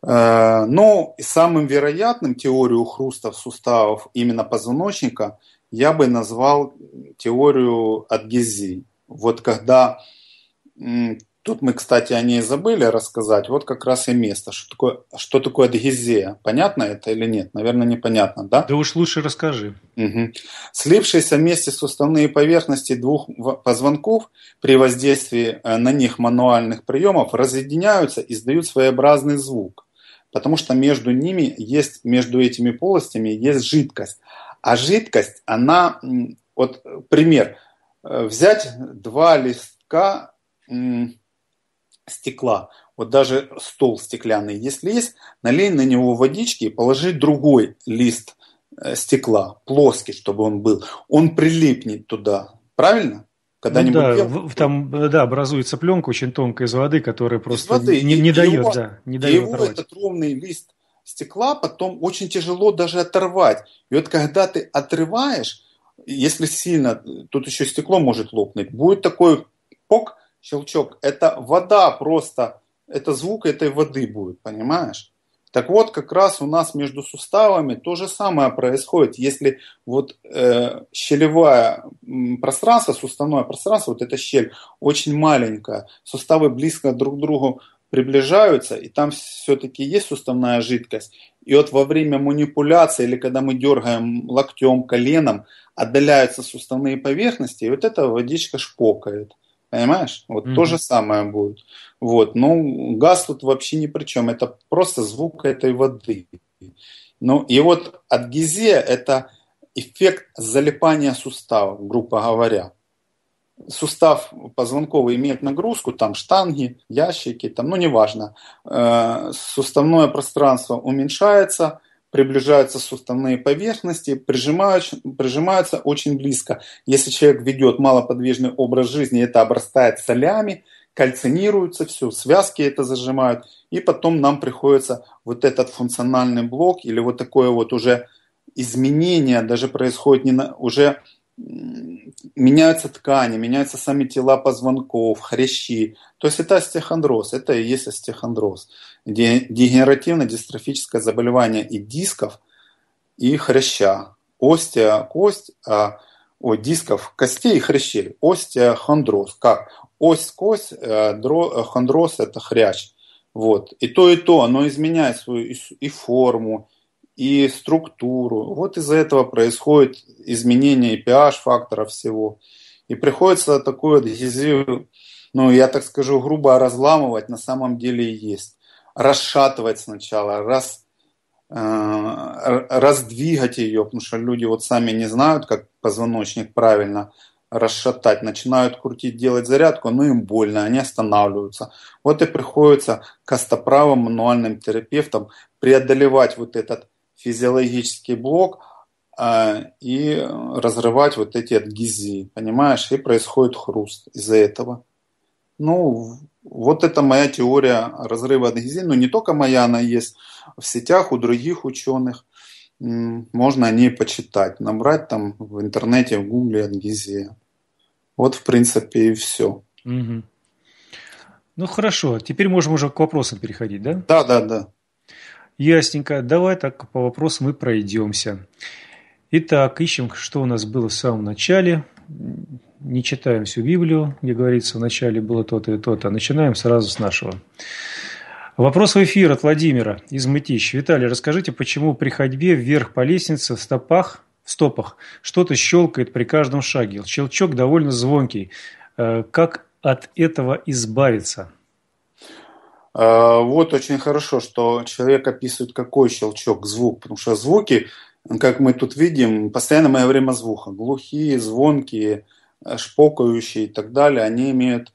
Э, но самым вероятным теорию хрустов суставов именно позвоночника я бы назвал теорию адгезии. Вот когда Тут мы, кстати, о ней забыли рассказать. Вот как раз и место. Что такое, что такое адгезия? Понятно это или нет? Наверное, непонятно, да? Да уж лучше расскажи. Угу. Слившиеся вместе суставные поверхности двух позвонков при воздействии э, на них мануальных приемов разъединяются и издают своеобразный звук. Потому что между ними есть, между этими полостями есть жидкость. А жидкость, она, вот пример, э, взять два листка стекла. Вот даже стол стеклянный, если есть, налей на него водички и положи другой лист э, стекла, плоский, чтобы он был. Он прилипнет туда, правильно? Когда-нибудь ну, да, делал? там э, да, образуется пленка очень тонкая из воды, которая просто из воды, не, не и дает, его, да, не дает его оторвать. этот ровный лист стекла потом очень тяжело даже оторвать. И вот когда ты отрываешь, если сильно, тут еще стекло может лопнуть, будет такой пок, щелчок, это вода просто, это звук этой воды будет, понимаешь? Так вот, как раз у нас между суставами то же самое происходит. Если вот э, щелевое пространство, суставное пространство, вот эта щель очень маленькая, суставы близко друг к другу приближаются, и там все-таки есть суставная жидкость. И вот во время манипуляции или когда мы дергаем локтем, коленом, отдаляются суставные поверхности, и вот эта водичка шпокает. Понимаешь? Вот mm-hmm. то же самое будет. Вот. Ну, газ тут вообще ни при чем. Это просто звук этой воды. Ну, и вот адгезия – это эффект залипания сустава, грубо говоря. Сустав позвонковый имеет нагрузку, там штанги, ящики, там, ну, неважно. Э, суставное пространство уменьшается – приближаются суставные поверхности, прижимаются, прижимаются очень близко. Если человек ведет малоподвижный образ жизни, это обрастает солями, кальцинируется все, связки это зажимают, и потом нам приходится вот этот функциональный блок или вот такое вот уже изменение даже происходит не на, уже меняются ткани, меняются сами тела позвонков, хрящи. То есть это остеохондроз, это и есть остеохондроз дегенеративно-дистрофическое заболевание и дисков, и хряща. Остеокость, а, о, дисков, костей и хрящей. Остеохондроз. Как? Ось-кость, э, дро, хондроз – это хрящ. Вот. И то, и то, оно изменяет свою и, и форму, и структуру. Вот из-за этого происходит изменение pH-фактора всего. И приходится такую адгезию, ну, я так скажу, грубо разламывать, на самом деле и есть расшатывать сначала, раз, э, раздвигать ее, потому что люди вот сами не знают, как позвоночник правильно расшатать, начинают крутить, делать зарядку, но ну, им больно, они останавливаются. Вот и приходится костоправым мануальным терапевтам преодолевать вот этот физиологический блок э, и разрывать вот эти адгезии, понимаешь, и происходит хруст из-за этого. Ну, вот это моя теория разрыва адгезии. но ну, не только моя, она есть в сетях у других ученых. Можно о ней почитать, набрать там в интернете, в гугле адгезия. Вот, в принципе, и все. Угу. Ну, хорошо. Теперь можем уже к вопросам переходить, да? Да, да, да. Ясненько. Давай так по вопросам и пройдемся. Итак, ищем, что у нас было в самом начале не читаем всю Библию, где говорится, вначале было то-то и то-то, а начинаем сразу с нашего. Вопрос в эфир от Владимира из Мытищ. Виталий, расскажите, почему при ходьбе вверх по лестнице в стопах, в стопах что-то щелкает при каждом шаге? Щелчок довольно звонкий. Э, как от этого избавиться? А, вот очень хорошо, что человек описывает, какой щелчок, звук, потому что звуки, как мы тут видим, постоянно мое время о Глухие, звонкие – Э, шпокающие и так далее, они имеют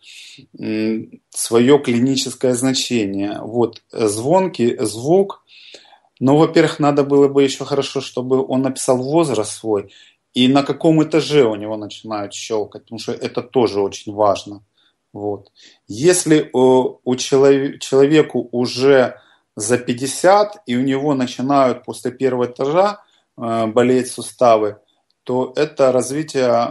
свое клиническое значение. Вот э, звонкий звук, ну, во-первых, надо было бы еще хорошо, чтобы он написал возраст свой и на каком этаже у него начинают щелкать, потому что это тоже очень важно. Вот. Если э, у, у человек, человеку уже за 50, и у него начинают после первого этажа э, болеть суставы, то это развитие э,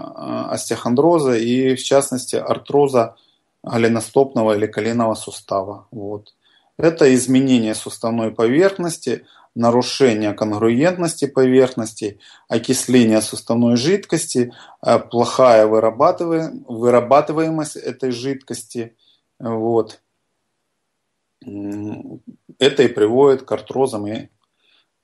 остеохондроза и, в частности, артроза голеностопного или коленного сустава. Вот. Это изменение суставной поверхности, нарушение конгруентности поверхностей, окисление суставной жидкости, э, плохая вырабатываемость этой жидкости. Вот. Это и приводит к артрозам и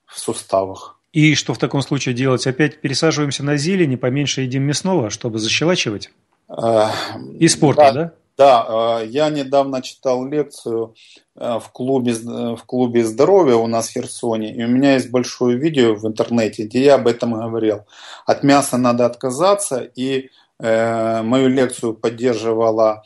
в суставах. И что в таком случае делать? Опять пересаживаемся на зелень и поменьше едим мясного, чтобы защелачивать? А, и спорта, да? да? Да, а, я недавно читал лекцию а, в клубе, в клубе здоровья у нас в Херсоне, и у меня есть большое видео в интернете, где я об этом говорил. От мяса надо отказаться, и э, мою лекцию поддерживала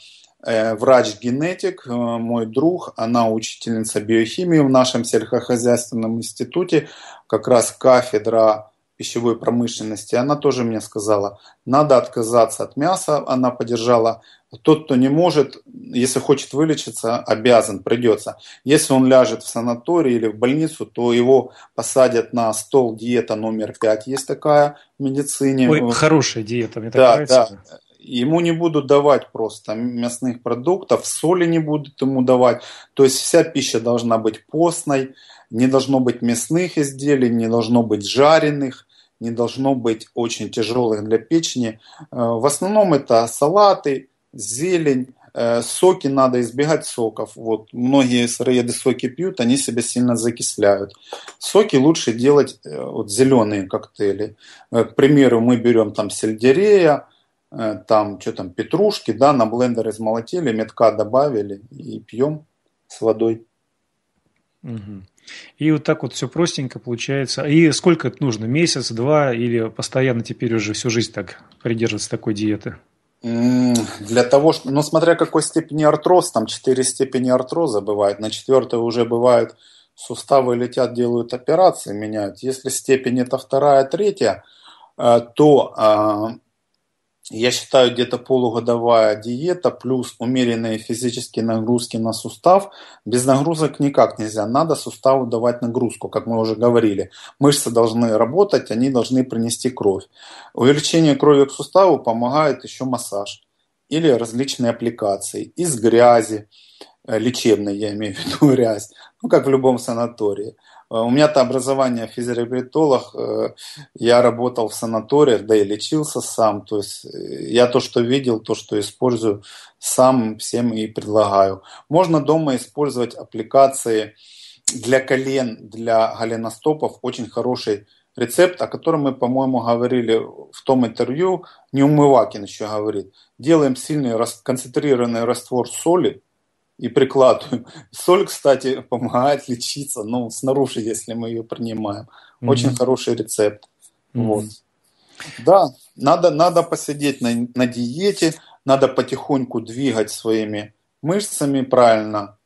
Э, врач-генетик, э, мой друг, она учительница биохимии в нашем сельскохозяйственном институте, как раз кафедра пищевой промышленности, она тоже мне сказала, надо отказаться от мяса, она поддержала. Тот, кто не может, если хочет вылечиться, обязан, придется. Если он ляжет в санаторий или в больницу, то его посадят на стол диета номер 5, есть такая в медицине. Ой, хорошая диета, мне так да, нравится. Да ему не будут давать просто мясных продуктов, соли не будут ему давать. То есть вся пища должна быть постной, не должно быть мясных изделий, не должно быть жареных, не должно быть очень тяжелых для печени. Э, в основном это салаты, зелень, э, соки надо избегать соков. Вот многие сыроеды соки пьют, они себя сильно закисляют. Соки лучше делать э, вот зеленые коктейли. К примеру, мы берем там сельдерея, Э, там, что там, петрушки, да, на блендер измолотили, метка добавили и пьем с водой. Угу. И вот так вот все простенько получается. И сколько это нужно? Месяц, два или постоянно теперь уже всю жизнь так придерживаться такой диеты? Для того, что, ну, смотря какой степени артроз, там 4 степени артроза бывает, на четвертой уже бывают суставы летят, делают операции, меняют. Если степень это вторая, третья, э, то а, я считаю, где-то полугодовая диета плюс умеренные физические нагрузки на сустав. Без нагрузок никак нельзя. Надо суставу давать нагрузку, как мы уже говорили. Мышцы должны работать, они должны принести кровь. Увеличение крови к суставу помогает еще массаж или различные аппликации из грязи, э, лечебной, я имею в виду грязь, ну как в любом санатории. Э, у меня-то образование физиотерапевтолог, э, я работал в санаториях, да и лечился сам. То есть э, я то, что видел, то, что использую, сам всем и предлагаю. Можно дома использовать аппликации для колен, для голеностопов. Очень хороший рецепт, о котором мы, по-моему, говорили в том интервью. Не умывакин еще говорит. Делаем сильный концентрированный раствор соли – и прикладываем. Соль, кстати, помогает лечиться, ну, снаружи, если мы ее принимаем. Mm-hmm. Очень хороший рецепт. Mm-hmm. Вот. Да, надо, надо посидеть на, на диете, надо потихоньку двигать своими мышцами правильно,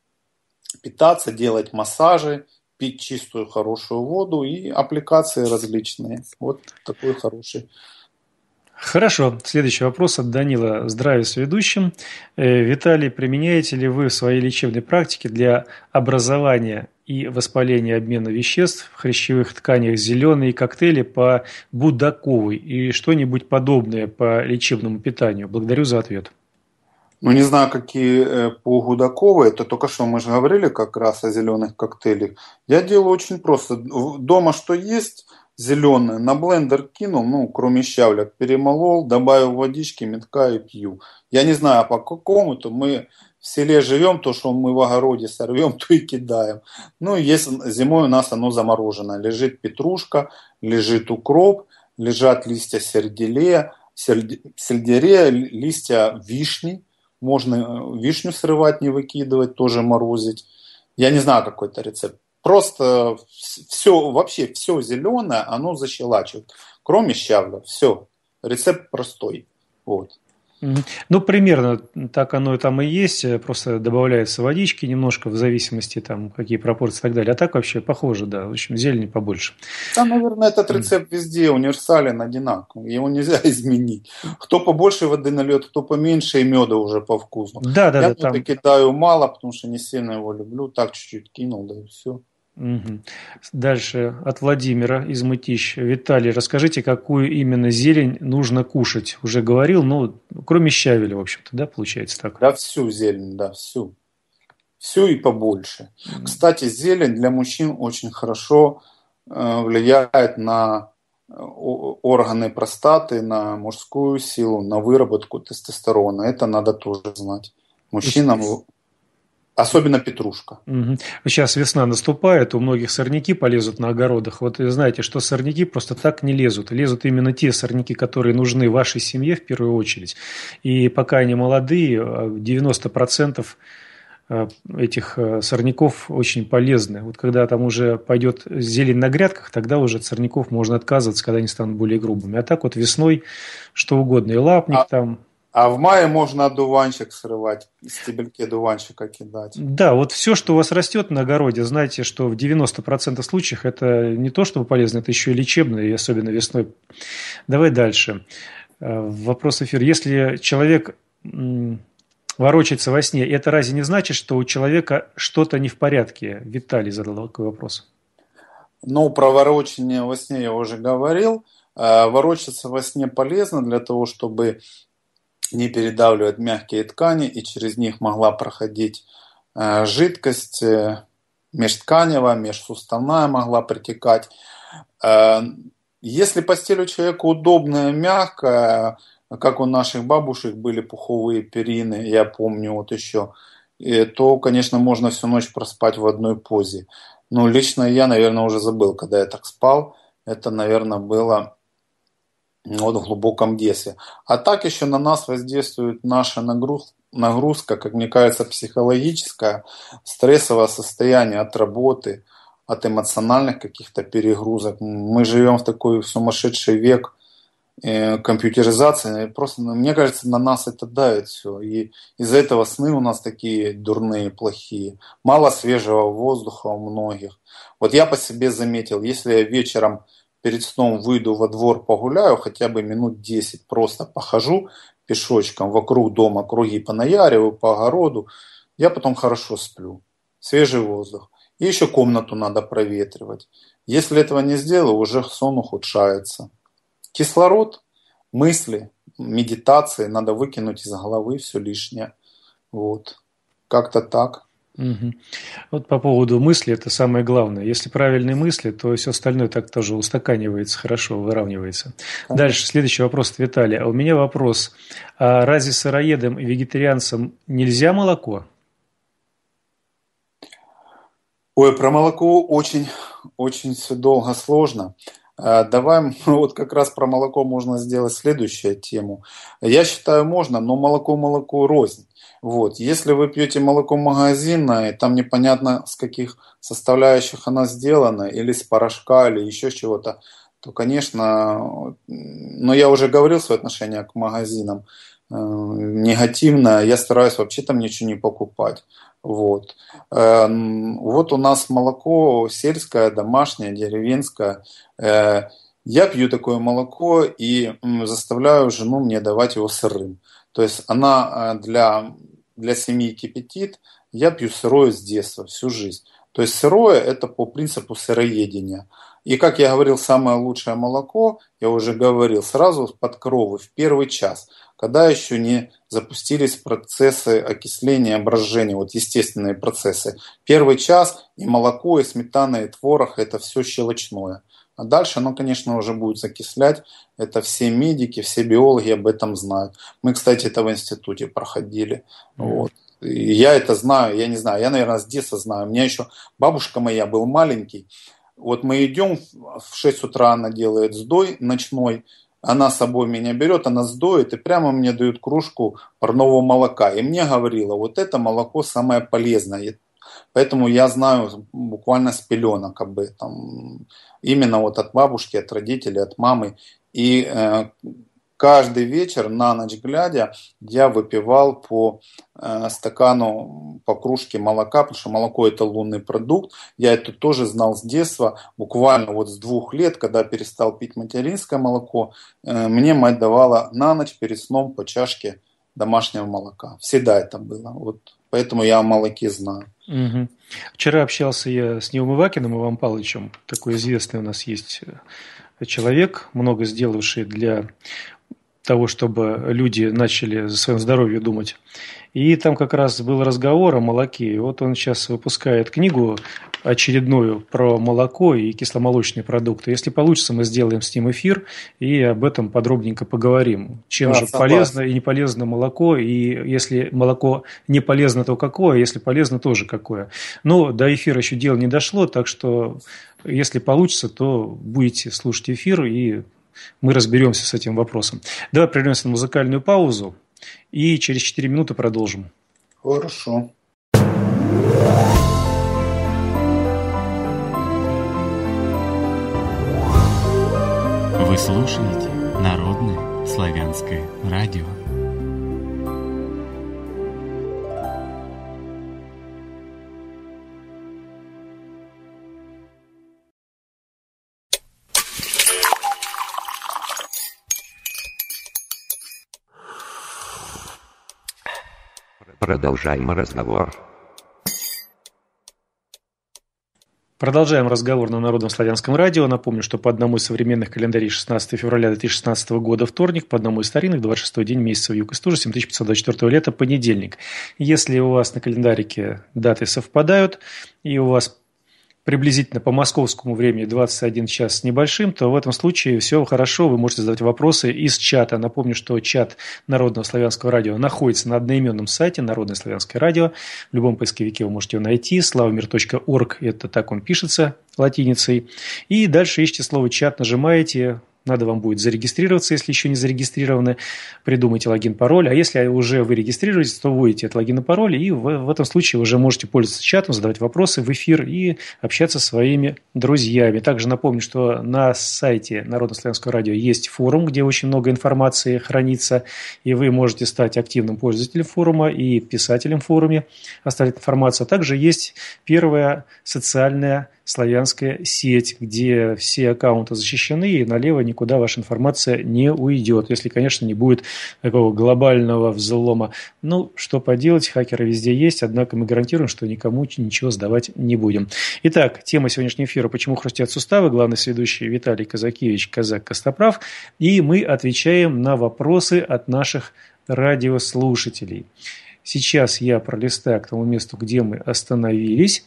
питаться, делать массажи, пить чистую хорошую воду и аппликации различные. Вот такой хороший Хорошо. Следующий вопрос от Данила. Здравия с ведущим. Э, Виталий, применяете ли вы в своей лечебной практике для образования и воспаления обмена веществ в хрящевых тканях зеленые коктейли по Будаковой и что-нибудь подобное по лечебному питанию? Благодарю за ответ. Ну, не знаю, какие э, по Гудаковой. Это только что мы же говорили как раз о зеленых коктейлях. Я делаю очень просто. Дома что есть – зеленое На блендер кинул, ну, кроме щавля перемолол, добавил водички, метка и пью. Я не знаю, а по какому-то мы в селе живем, то, что мы в огороде сорвем, то и кидаем. Ну, есть, зимой у нас оно заморожено. Лежит петрушка, лежит укроп, лежат листья серделея, сельдерея, листья вишни. Можно э, вишню срывать, не выкидывать, тоже морозить. Я не знаю, какой-то рецепт просто все, вообще все зеленое, оно защелачивает, кроме щавля, все. Рецепт простой. Вот. Ну, примерно так оно и там и есть, э, просто добавляются водички немножко в зависимости там, какие пропорции и так далее. А так вообще похоже, да, в общем, зелени побольше. Да, наверное, этот рецепт везде универсален, одинаковый, его нельзя изменить. Кто побольше воды нальет, кто поменьше, и меда уже по вкусу. Да, да, Я да. Я там... кидаю мало, потому что не сильно его люблю, так чуть-чуть кинул, да и все. Дальше от Владимира из Мытищ. Виталий, расскажите, какую именно зелень нужно кушать? Уже говорил, ну, кроме щавеля, в общем-то, да, получается так? Да, всю зелень, да, всю. Всю и побольше. Mm. Кстати, зелень для мужчин очень хорошо э, влияет на э, органы простаты, на мужскую силу, на выработку тестостерона. Это надо тоже знать. Мужчинам Особенно петрушка. Угу. Сейчас весна наступает, у многих сорняки полезут на огородах. Вот знаете, что сорняки просто так не лезут. Лезут именно те сорняки, которые нужны вашей семье в первую очередь. И пока они молодые, 90% э, э, этих э, сорняков очень полезны. Вот когда там уже пойдет зелень на грядках, тогда уже от сорняков можно отказываться, когда они станут более грубыми. А так вот весной что угодно, и лапник а... там, а в мае можно одуванчик срывать, стебельки дуванчика кидать. Да, вот все, что у вас растет на огороде, знаете, что в 90% случаев это не то, чтобы полезно, это еще и лечебно, и особенно весной. Давай дальше. Э, вопрос эфир. Если человек ворочается во сне, это разве не значит, что у человека что-то не в порядке? Виталий задал такой вопрос. Ну, про ворочение во сне я уже говорил. Э, ворочаться во сне полезно для того, чтобы не передавливать мягкие ткани, и через них могла проходить э, жидкость э, межтканевая, межсуставная могла притекать. Э, если постель у человека удобная, мягкая, как у наших бабушек были пуховые перины, я помню вот еще, то, конечно, можно всю ночь проспать в одной позе. Но лично я, наверное, уже забыл, когда я так спал. Это, наверное, было вот в глубоком детстве. А так еще на нас воздействует наша нагрузка, как мне кажется, психологическая, стрессовое состояние от работы, от эмоциональных каких-то перегрузок. Мы живем в такой сумасшедший век э, компьютеризации. Просто, ну, мне кажется, на нас это давит все. И из-за этого сны у нас такие дурные, плохие. Мало свежего воздуха у многих. Вот я по себе заметил, если я вечером перед сном выйду во двор погуляю, хотя бы минут 10 просто похожу пешочком вокруг дома, круги по понаяриваю, по огороду, я потом хорошо сплю. Свежий воздух. И еще комнату надо проветривать. Если этого не сделаю, уже сон ухудшается. Кислород, мысли, медитации надо выкинуть из головы все лишнее. Вот. Как-то так. Угу. Вот по поводу мысли это самое главное. Если правильные мысли, то все остальное так тоже устаканивается хорошо, выравнивается. Конечно. Дальше следующий вопрос от Виталия. А у меня вопрос: а разве сыроедам и вегетарианцам нельзя молоко? Ой, про молоко очень, очень все долго, сложно. А, давай, ну, вот как раз про молоко можно сделать следующую тему. Я считаю, можно, но молоко молоко рознь. Вот. Если вы пьете молоко магазинное, и там непонятно с каких составляющих оно сделано, или с порошка, или еще чего-то, то, конечно, но я уже говорил свое отношение к магазинам э, негативное, я стараюсь вообще там ничего не покупать. Вот. Э, вот у нас молоко сельское, домашнее, деревенское. Э, я пью такое молоко и заставляю жену мне давать его сырым. То есть она э, для для семьи кипятит, я пью сырое с детства, всю жизнь. То есть сырое – это по принципу сыроедения. И, как я говорил, самое лучшее молоко, я уже говорил, сразу под кровы в первый час, когда еще не запустились процессы окисления, брожения, вот естественные процессы. Первый час и молоко, и сметана, и творог – это все щелочное. А дальше оно, конечно, уже будет закислять. Это все медики, все биологи об этом знают. Мы, кстати, это в институте проходили. Mm. Вот. И я это знаю, я не знаю, я, наверное, с детства знаю. У меня еще бабушка моя был маленький. Вот мы идем, в 6 утра она делает сдой ночной, она с собой меня берет, она сдоит и прямо мне дают кружку парного молока. И мне говорила, вот это молоко самое полезное, Поэтому я знаю буквально с пеленок как бы, там, именно вот от бабушки, от родителей, от мамы. И э, каждый вечер на ночь глядя я выпивал по э, стакану, по кружке молока, потому что молоко это лунный продукт. Я это тоже знал с детства, буквально вот с двух лет, когда перестал пить материнское молоко, э, мне мать давала на ночь перед сном по чашке домашнего молока. Всегда это было. Вот поэтому я о молоке знаю. Угу. Вчера общался я с Неумывакиным Иван Павловичем, такой известный у нас есть э, человек, много сделавший для того, чтобы люди начали за своем здоровье думать. И там как раз был разговор о молоке. И вот он сейчас выпускает книгу очередную про молоко и кисломолочные продукты. Если получится, мы сделаем с ним эфир и об этом подробненько поговорим. Чем да, же согласен. полезно и не полезно молоко, и если молоко не полезно, то какое, если полезно, тоже какое. Но до эфира еще дело не дошло, так что если получится, то будете слушать эфир, и мы разберемся с этим вопросом. Давай прервемся на музыкальную паузу и через 4 минуты продолжим. Хорошо. слушаете Народное славянское радио. Продолжаем разговор. Продолжаем разговор на Народном славянском радио. Напомню, что по одному из современных календарей 16 февраля 2016 года вторник, по одному из старинных 26 день месяца в юг тоже стужа, 7524 лета, понедельник. Если у вас на календарике даты совпадают и у вас приблизительно по московскому времени 21 час с небольшим, то в этом случае все хорошо, вы можете задавать вопросы из чата. Напомню, что чат Народного славянского радио находится на одноименном сайте Народное славянское радио. В любом поисковике вы можете его найти. slavomir.org, это так он пишется латиницей. И дальше ищите слово «чат», нажимаете, надо вам будет зарегистрироваться, если еще не зарегистрированы, придумайте логин, пароль. А если уже вы регистрируетесь, то вводите логин и пароль, и в, в этом случае уже можете пользоваться чатом, задавать вопросы в эфир и общаться со своими друзьями. Также напомню, что на сайте Народно-славянского радио есть форум, где очень много информации хранится, и вы можете стать активным пользователем форума и писателем в форуме, оставить информацию. также есть первая социальная славянская сеть, где все аккаунты защищены, и налево никуда ваша информация не уйдет, если, конечно, не будет такого глобального взлома. Ну, что поделать, хакеры везде есть, однако мы гарантируем, что никому ничего сдавать не будем. Итак, тема сегодняшнего эфира «Почему хрустят суставы?» Главный сведущий Виталий Казакевич, Казак Костоправ. И мы отвечаем на вопросы от наших радиослушателей. Сейчас я пролистаю к тому месту, где мы остановились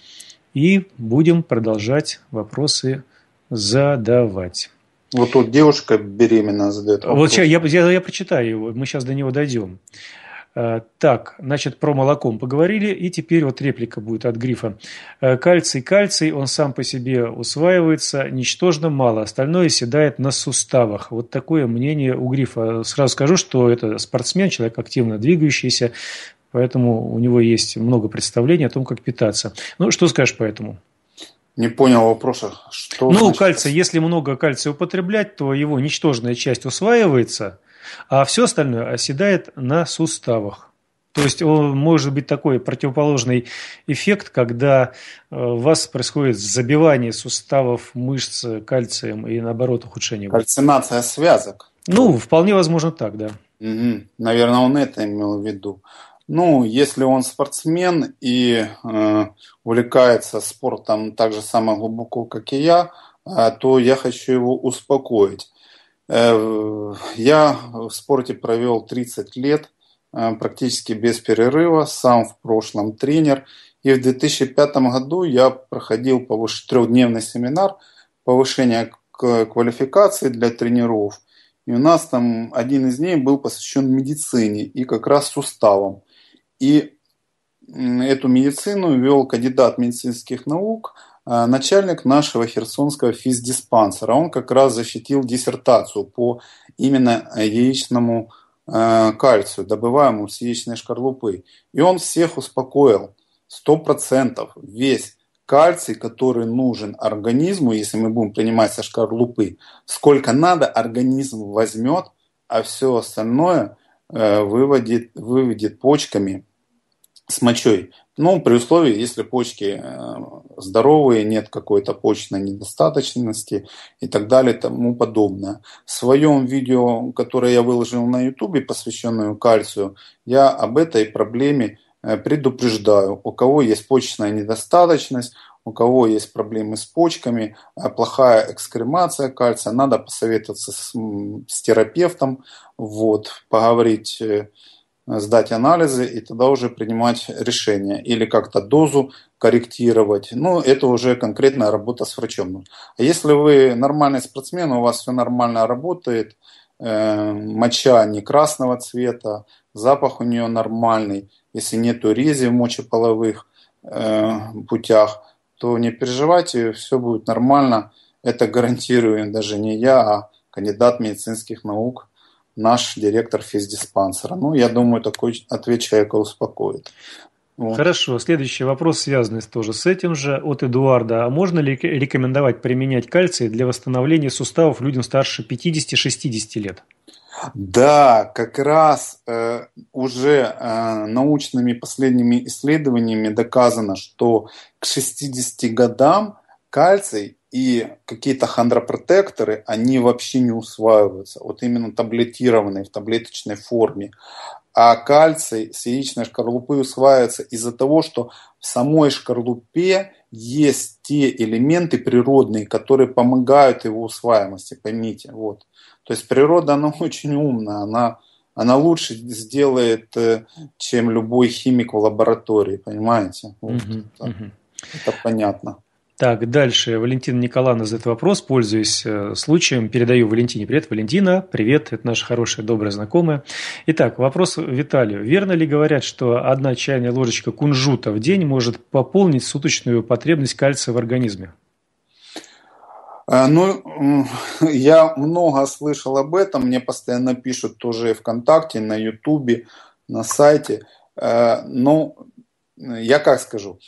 и будем продолжать вопросы задавать. Вот тут девушка беременна задает вопрос. Вот сейчас я, я, я прочитаю его, мы сейчас до него дойдем. Э, так, значит, про молоком поговорили, и теперь вот реплика будет от грифа. Э, кальций, кальций, он сам по себе усваивается, ничтожно мало, остальное седает на суставах. Вот такое мнение у грифа. Сразу скажу, что это спортсмен, человек активно двигающийся, Поэтому у него есть много представлений о том, как питаться. Ну, что скажешь по этому? Не понял вопроса. Что ну, значит? кальция, если много кальция употреблять, то его ничтожная часть усваивается, а все остальное оседает на суставах. То есть он может быть такой противоположный эффект, когда э, у вас происходит забивание суставов, мышц кальцием и наоборот ухудшение. Кальцинация связок. Ну, вполне возможно так, да. Угу. Наверное, он это имел в виду. Ну, если он спортсмен и э, увлекается спортом так же самое глубоко, как и я, э, то я хочу его успокоить. Э, я в спорте провел 30 лет э, практически без перерыва, сам в прошлом тренер. И в 2005 году я проходил повыш... трехдневный семинар повышения квалификации для тренеров. И у нас там один из дней был посвящен медицине и как раз суставам. И эту медицину вел кандидат медицинских наук, а, начальник нашего херсонского физдиспансера. Он как раз защитил диссертацию по именно э, яичному э, кальцию, добываемому с яичной шкарлупы. И он всех успокоил. 100% весь кальций, который нужен организму, если мы будем принимать со шкарлупы, сколько надо, организм возьмет, а все остальное – Э, выводит, выведет почками с мочой. Ну, при условии, если почки э, здоровые, нет какой-то почечной недостаточности и так далее, тому подобное. В своем видео, которое я выложил на YouTube, посвященное кальцию, я об этой проблеме э, предупреждаю, у кого есть почечная недостаточность, у кого есть проблемы с почками, а плохая экскремация кальция, надо посоветоваться с, с терапевтом, вот, поговорить, э, сдать анализы и тогда уже принимать решение или как-то дозу корректировать. Ну, это уже конкретная работа с врачом. А если вы нормальный спортсмен, у вас все нормально работает, э, моча не красного цвета, запах у нее нормальный, если нет рези в мочеполовых э, путях – то не переживайте, все будет нормально. Это гарантирую даже не я, а кандидат медицинских наук, наш директор физдиспансера. Ну, я думаю, такой ответ человека успокоит. Вот. Хорошо, следующий вопрос, связанный тоже с этим же, от Эдуарда. А можно ли рекомендовать применять кальций для восстановления суставов людям старше 50-60 лет? Да, как раз э, уже э, научными последними исследованиями доказано, что к 60 годам кальций и какие-то хондропротекторы, они вообще не усваиваются. Вот именно таблетированные, в таблеточной форме. А кальций с яичной шкарлупы усваивается из-за того, что в самой шкарлупе есть те элементы природные, которые помогают его усваиваемости, поймите. Вот. То есть природа, она очень умная, она, она лучше сделает, э, чем любой химик в лаборатории, понимаете? Вот, угу, это, угу. это понятно. Так, дальше. Валентина Николаевна задает вопрос, пользуясь э, случаем. Передаю Валентине. Привет, Валентина. Привет, это наша хорошая, добрая знакомая. Итак, вопрос Виталию. Верно ли говорят, что одна чайная ложечка кунжута в день может пополнить суточную потребность кальция в организме? А, ну, я много слышал об этом, мне постоянно пишут тоже и ВКонтакте, на Ютубе, на сайте. А, ну, я как скажу,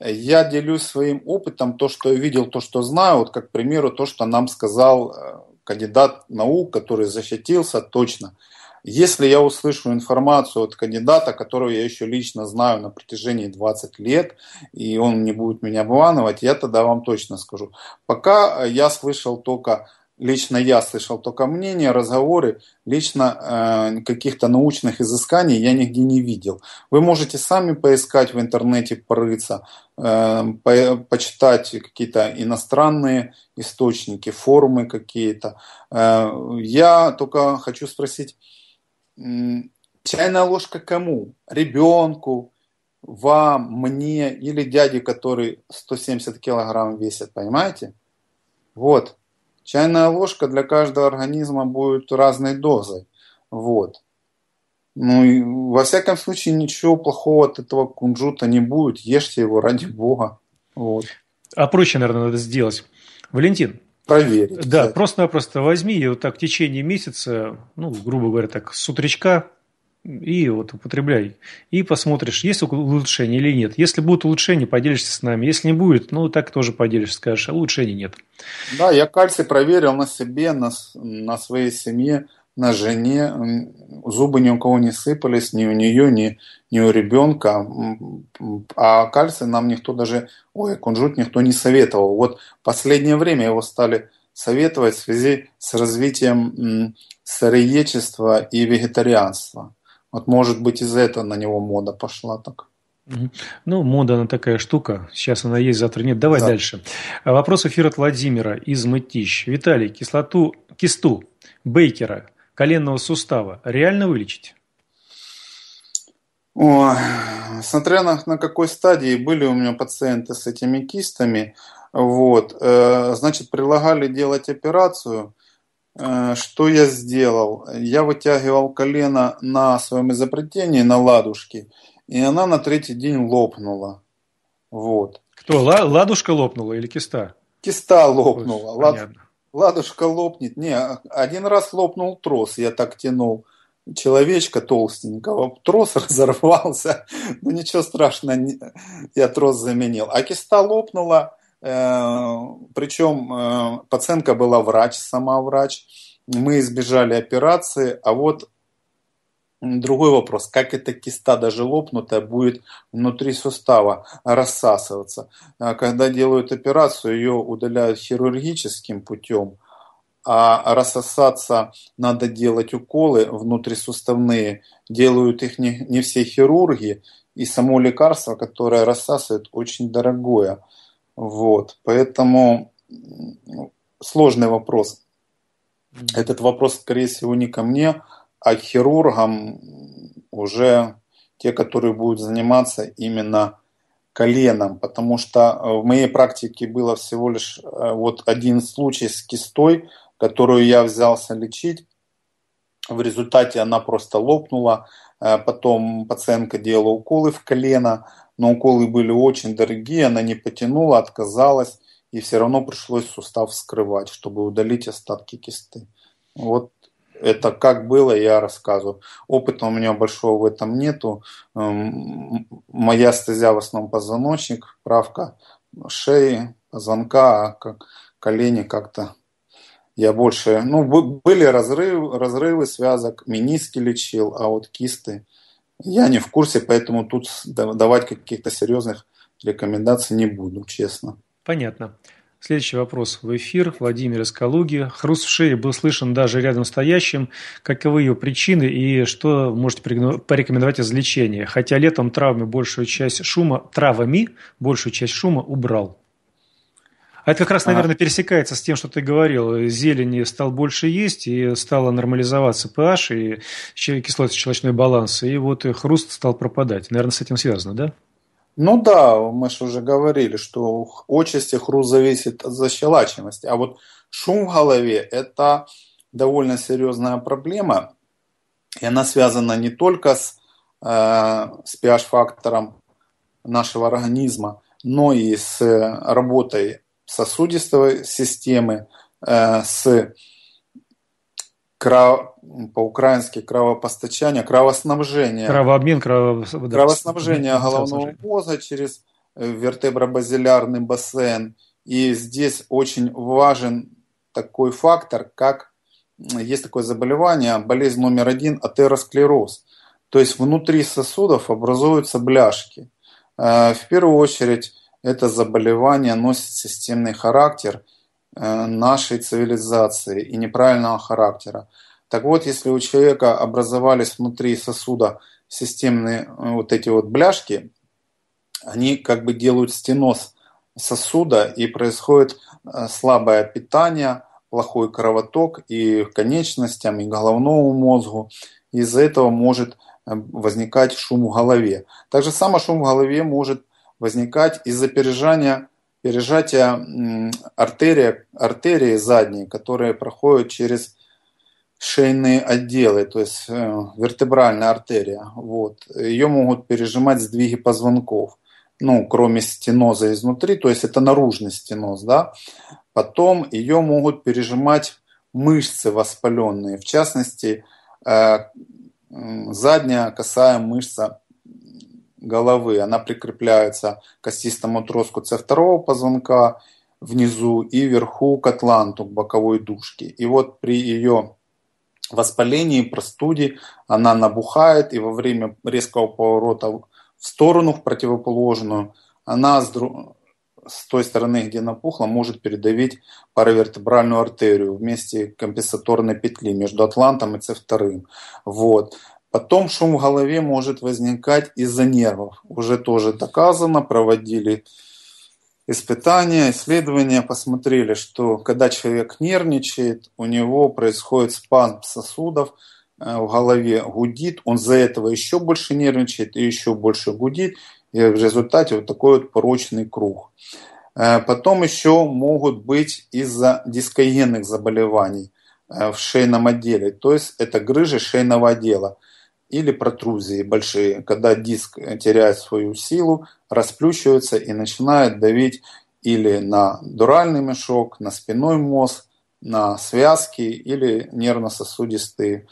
я делюсь своим опытом, то, что я видел, то, что знаю, вот как, к примеру, то, что нам сказал э, кандидат наук, который защитился точно – если я услышу информацию от кандидата, которого я еще лично знаю на протяжении 20 лет, и он не будет меня обманывать, я тогда вам точно скажу. Пока э, я слышал только лично я слышал только мнения, разговоры, лично э, каких-то научных изысканий я нигде не видел. Вы можете сами поискать в интернете, порыться, э, по, почитать какие-то иностранные источники, форумы какие-то. Э, я только хочу спросить, Чайная ложка кому? Ребенку, вам, мне или дяде, который 170 килограмм весит, понимаете? Вот. Чайная ложка для каждого организма будет разной дозой. Вот. Ну, и, во всяком случае, ничего плохого от этого кунжута не будет. Ешьте его ради бога. Вот. А проще, наверное, надо сделать. Валентин, проверить. Да, да. просто-напросто возьми ее вот так в течение месяца, ну, грубо говоря, так, с утречка и вот употребляй. И посмотришь, есть улучшение или нет. Если будут улучшения, поделишься с нами. Если не будет, ну, так тоже поделишься, скажешь, а улучшений нет. Да, я кальций проверил на себе, на, на своей семье на жене, зубы ни у кого не сыпались, ни у нее, ни, ни у ребенка, а кальций нам никто даже, ой, кунжут никто не советовал. Вот последнее время его стали советовать в связи с развитием сыроедчества и вегетарианства. Вот может быть из-за этого на него мода пошла так. Ну, мода, она такая штука. Сейчас она есть, завтра нет. Давай да. дальше. Вопрос эфира от Владимира из Мытищ. Виталий, кислоту, кисту Бейкера коленного сустава реально вылечить? О, смотря на, на какой стадии были у меня пациенты с этими кистами, вот, э, значит, предлагали делать операцию. Э, что я сделал? Я вытягивал колено на своем изобретении, на ладушке, и она на третий день лопнула. Вот. Кто, ладушка лопнула или киста? Киста лопнула. Лад... Понятно. Ладушка лопнет. Не, один раз лопнул трос, я так тянул человечка толстенького, трос разорвался, но ну, ничего страшного, я трос заменил. А киста лопнула, э, причем э, пациентка была врач, сама врач, мы избежали операции, а вот Другой вопрос, как эта киста, даже лопнутая, будет внутри сустава рассасываться. А, когда делают операцию, ее удаляют хирургическим путем, а рассосаться надо делать уколы внутрисуставные. Делают их не, не все хирурги, и само лекарство, которое рассасывает, очень дорогое. Вот, поэтому сложный вопрос. Этот вопрос, скорее всего, не ко мне, а хирургам уже те, которые будут заниматься именно коленом, потому что э, в моей практике было всего лишь э, вот один случай с кистой, которую я взялся лечить. В результате она просто лопнула. Э, потом пациентка делала уколы в колено, но уколы были очень дорогие, она не потянула, отказалась, и все равно пришлось сустав вскрывать, чтобы удалить остатки кисты. Вот это как было, я рассказываю. Опыта у меня большого в этом нету. Эм, моя стезя в основном позвоночник, правка шеи, позвонка, а как колени как-то я больше... Ну, были разрывы, разрывы связок, мениски лечил, а вот кисты я не в курсе, поэтому тут давать каких-то серьезных рекомендаций не буду, честно. Понятно. Следующий вопрос в эфир. Владимир из Калуги. Хруст в шее был слышен даже рядом стоящим. Каковы ее причины и что можете порекомендовать из лечения? Хотя летом травмы большую часть шума, травами большую часть шума убрал. А это как раз, а. наверное, а... пересекается с тем, что ты говорил. Зелени стал больше есть, и стало нормализоваться pH и кислотно-щелочной баланс. И вот и хруст стал пропадать. Наверное, с этим связано, да? Ну да, мы же уже говорили, что отчасти хруст зависит от защелачиваемости. А вот шум в голове – это довольно серьезная проблема. И она связана не только с, э, с pH-фактором нашего организма, но и с работой сосудистой системы, э, с крав... по-украински кровопостачание, кровоснабжение. Кровообмен, крово... кровоснабжение головного мозга через э, вертебробазилярный бассейн. И здесь очень важен такой фактор, как есть такое заболевание, болезнь номер один – атеросклероз. То есть внутри сосудов образуются бляшки. Э, в первую очередь это заболевание носит системный характер – Э, нашей цивилизации и неправильного характера. Так вот, если у человека образовались внутри сосуда системные э, вот эти вот бляшки, они как бы делают стеноз сосуда и происходит э, слабое питание, плохой кровоток и конечностям, и головному мозгу. Из-за этого может возникать шум в голове. Так же само шум в голове может возникать из-за пережания пережатия артерии, артерии задней, которые проходят через шейные отделы, то есть э, вертебральная артерия. Вот. Ее могут пережимать сдвиги позвонков, ну, кроме стеноза изнутри, то есть это наружный стеноз, да. Потом ее могут пережимать мышцы воспаленные, в частности, э, задняя косая мышца головы. Она прикрепляется к костистому троску С2 позвонка внизу и вверху к атланту, к боковой дужке. И вот при ее воспалении, простуде она набухает, и во время резкого поворота в сторону, в противоположную, она с той стороны, где напухла, может передавить паравертебральную артерию вместе компенсаторной петли между атлантом и С2. Вот. Потом шум в голове может возникать из-за нервов. Уже тоже доказано, проводили испытания, исследования, посмотрели, что когда человек нервничает, у него происходит спазм сосудов, э, в голове гудит, он за этого еще больше нервничает и еще больше гудит, и в результате вот такой вот порочный круг. Э, потом еще могут быть из-за дискогенных заболеваний э, в шейном отделе, то есть это грыжи шейного отдела – или протрузии большие, когда диск теряет свою силу, расплющивается и начинает давить или на дуральный мешок, на спиной мозг, на связки или нервно-сосудистые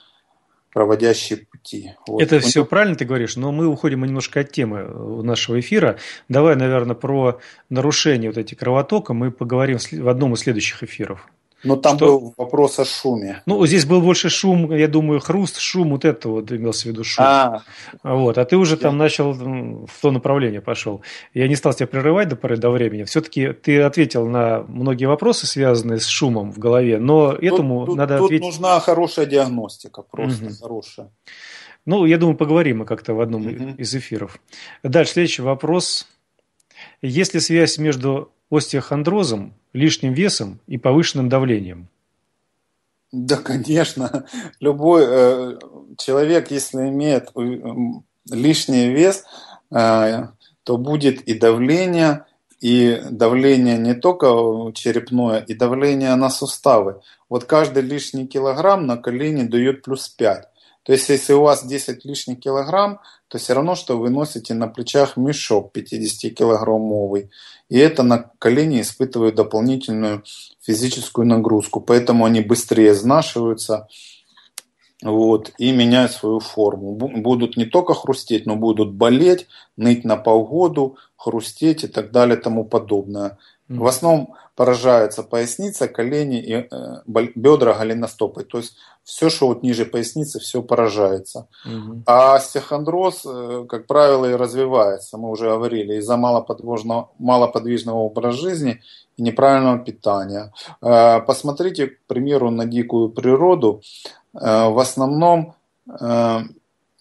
проводящие пути. Вот. Это все правильно ты говоришь, но мы уходим немножко от темы э, нашего эфира. Давай, наверное, про нарушение вот эти кровотока мы поговорим в одном из следующих эфиров. Но там что... был вопрос о шуме. Ну, здесь был больше шум, я думаю, хруст, шум, вот это вот имелся в виду шум. А, вот, а ты уже я... там начал в то направление пошел. Я не стал тебя прерывать до поры до времени. Все-таки ты ответил на многие вопросы, связанные с шумом в голове, но тут, этому тут, надо тут ответить... Тут нужна хорошая диагностика, просто угу. хорошая. Ну, я думаю, поговорим мы как-то в одном угу. из эфиров. Дальше, следующий вопрос. Есть ли связь между остеохондрозом, лишним весом и повышенным давлением? Да, конечно. Любой э, человек, если имеет э, лишний вес, э, то будет и давление, и давление не только черепное, и давление на суставы. Вот каждый лишний килограмм на колени дает плюс 5. То есть, если у вас 10 лишних килограмм, то все равно, что вы носите на плечах мешок 50-килограммовый и это на колени испытывают дополнительную физическую нагрузку, поэтому они быстрее изнашиваются вот, и меняют свою форму. Будут не только хрустеть, но будут болеть, ныть на погоду, хрустеть и так далее и тому подобное. В основном поражаются поясница, колени и э, бедра голеностопы. То есть все, что вот ниже поясницы, все поражается. Угу. А стехондроз, э, как правило, и развивается, мы уже говорили, из-за малоподвижного, малоподвижного образа жизни и неправильного питания. Э, посмотрите, к примеру, на дикую природу. В основном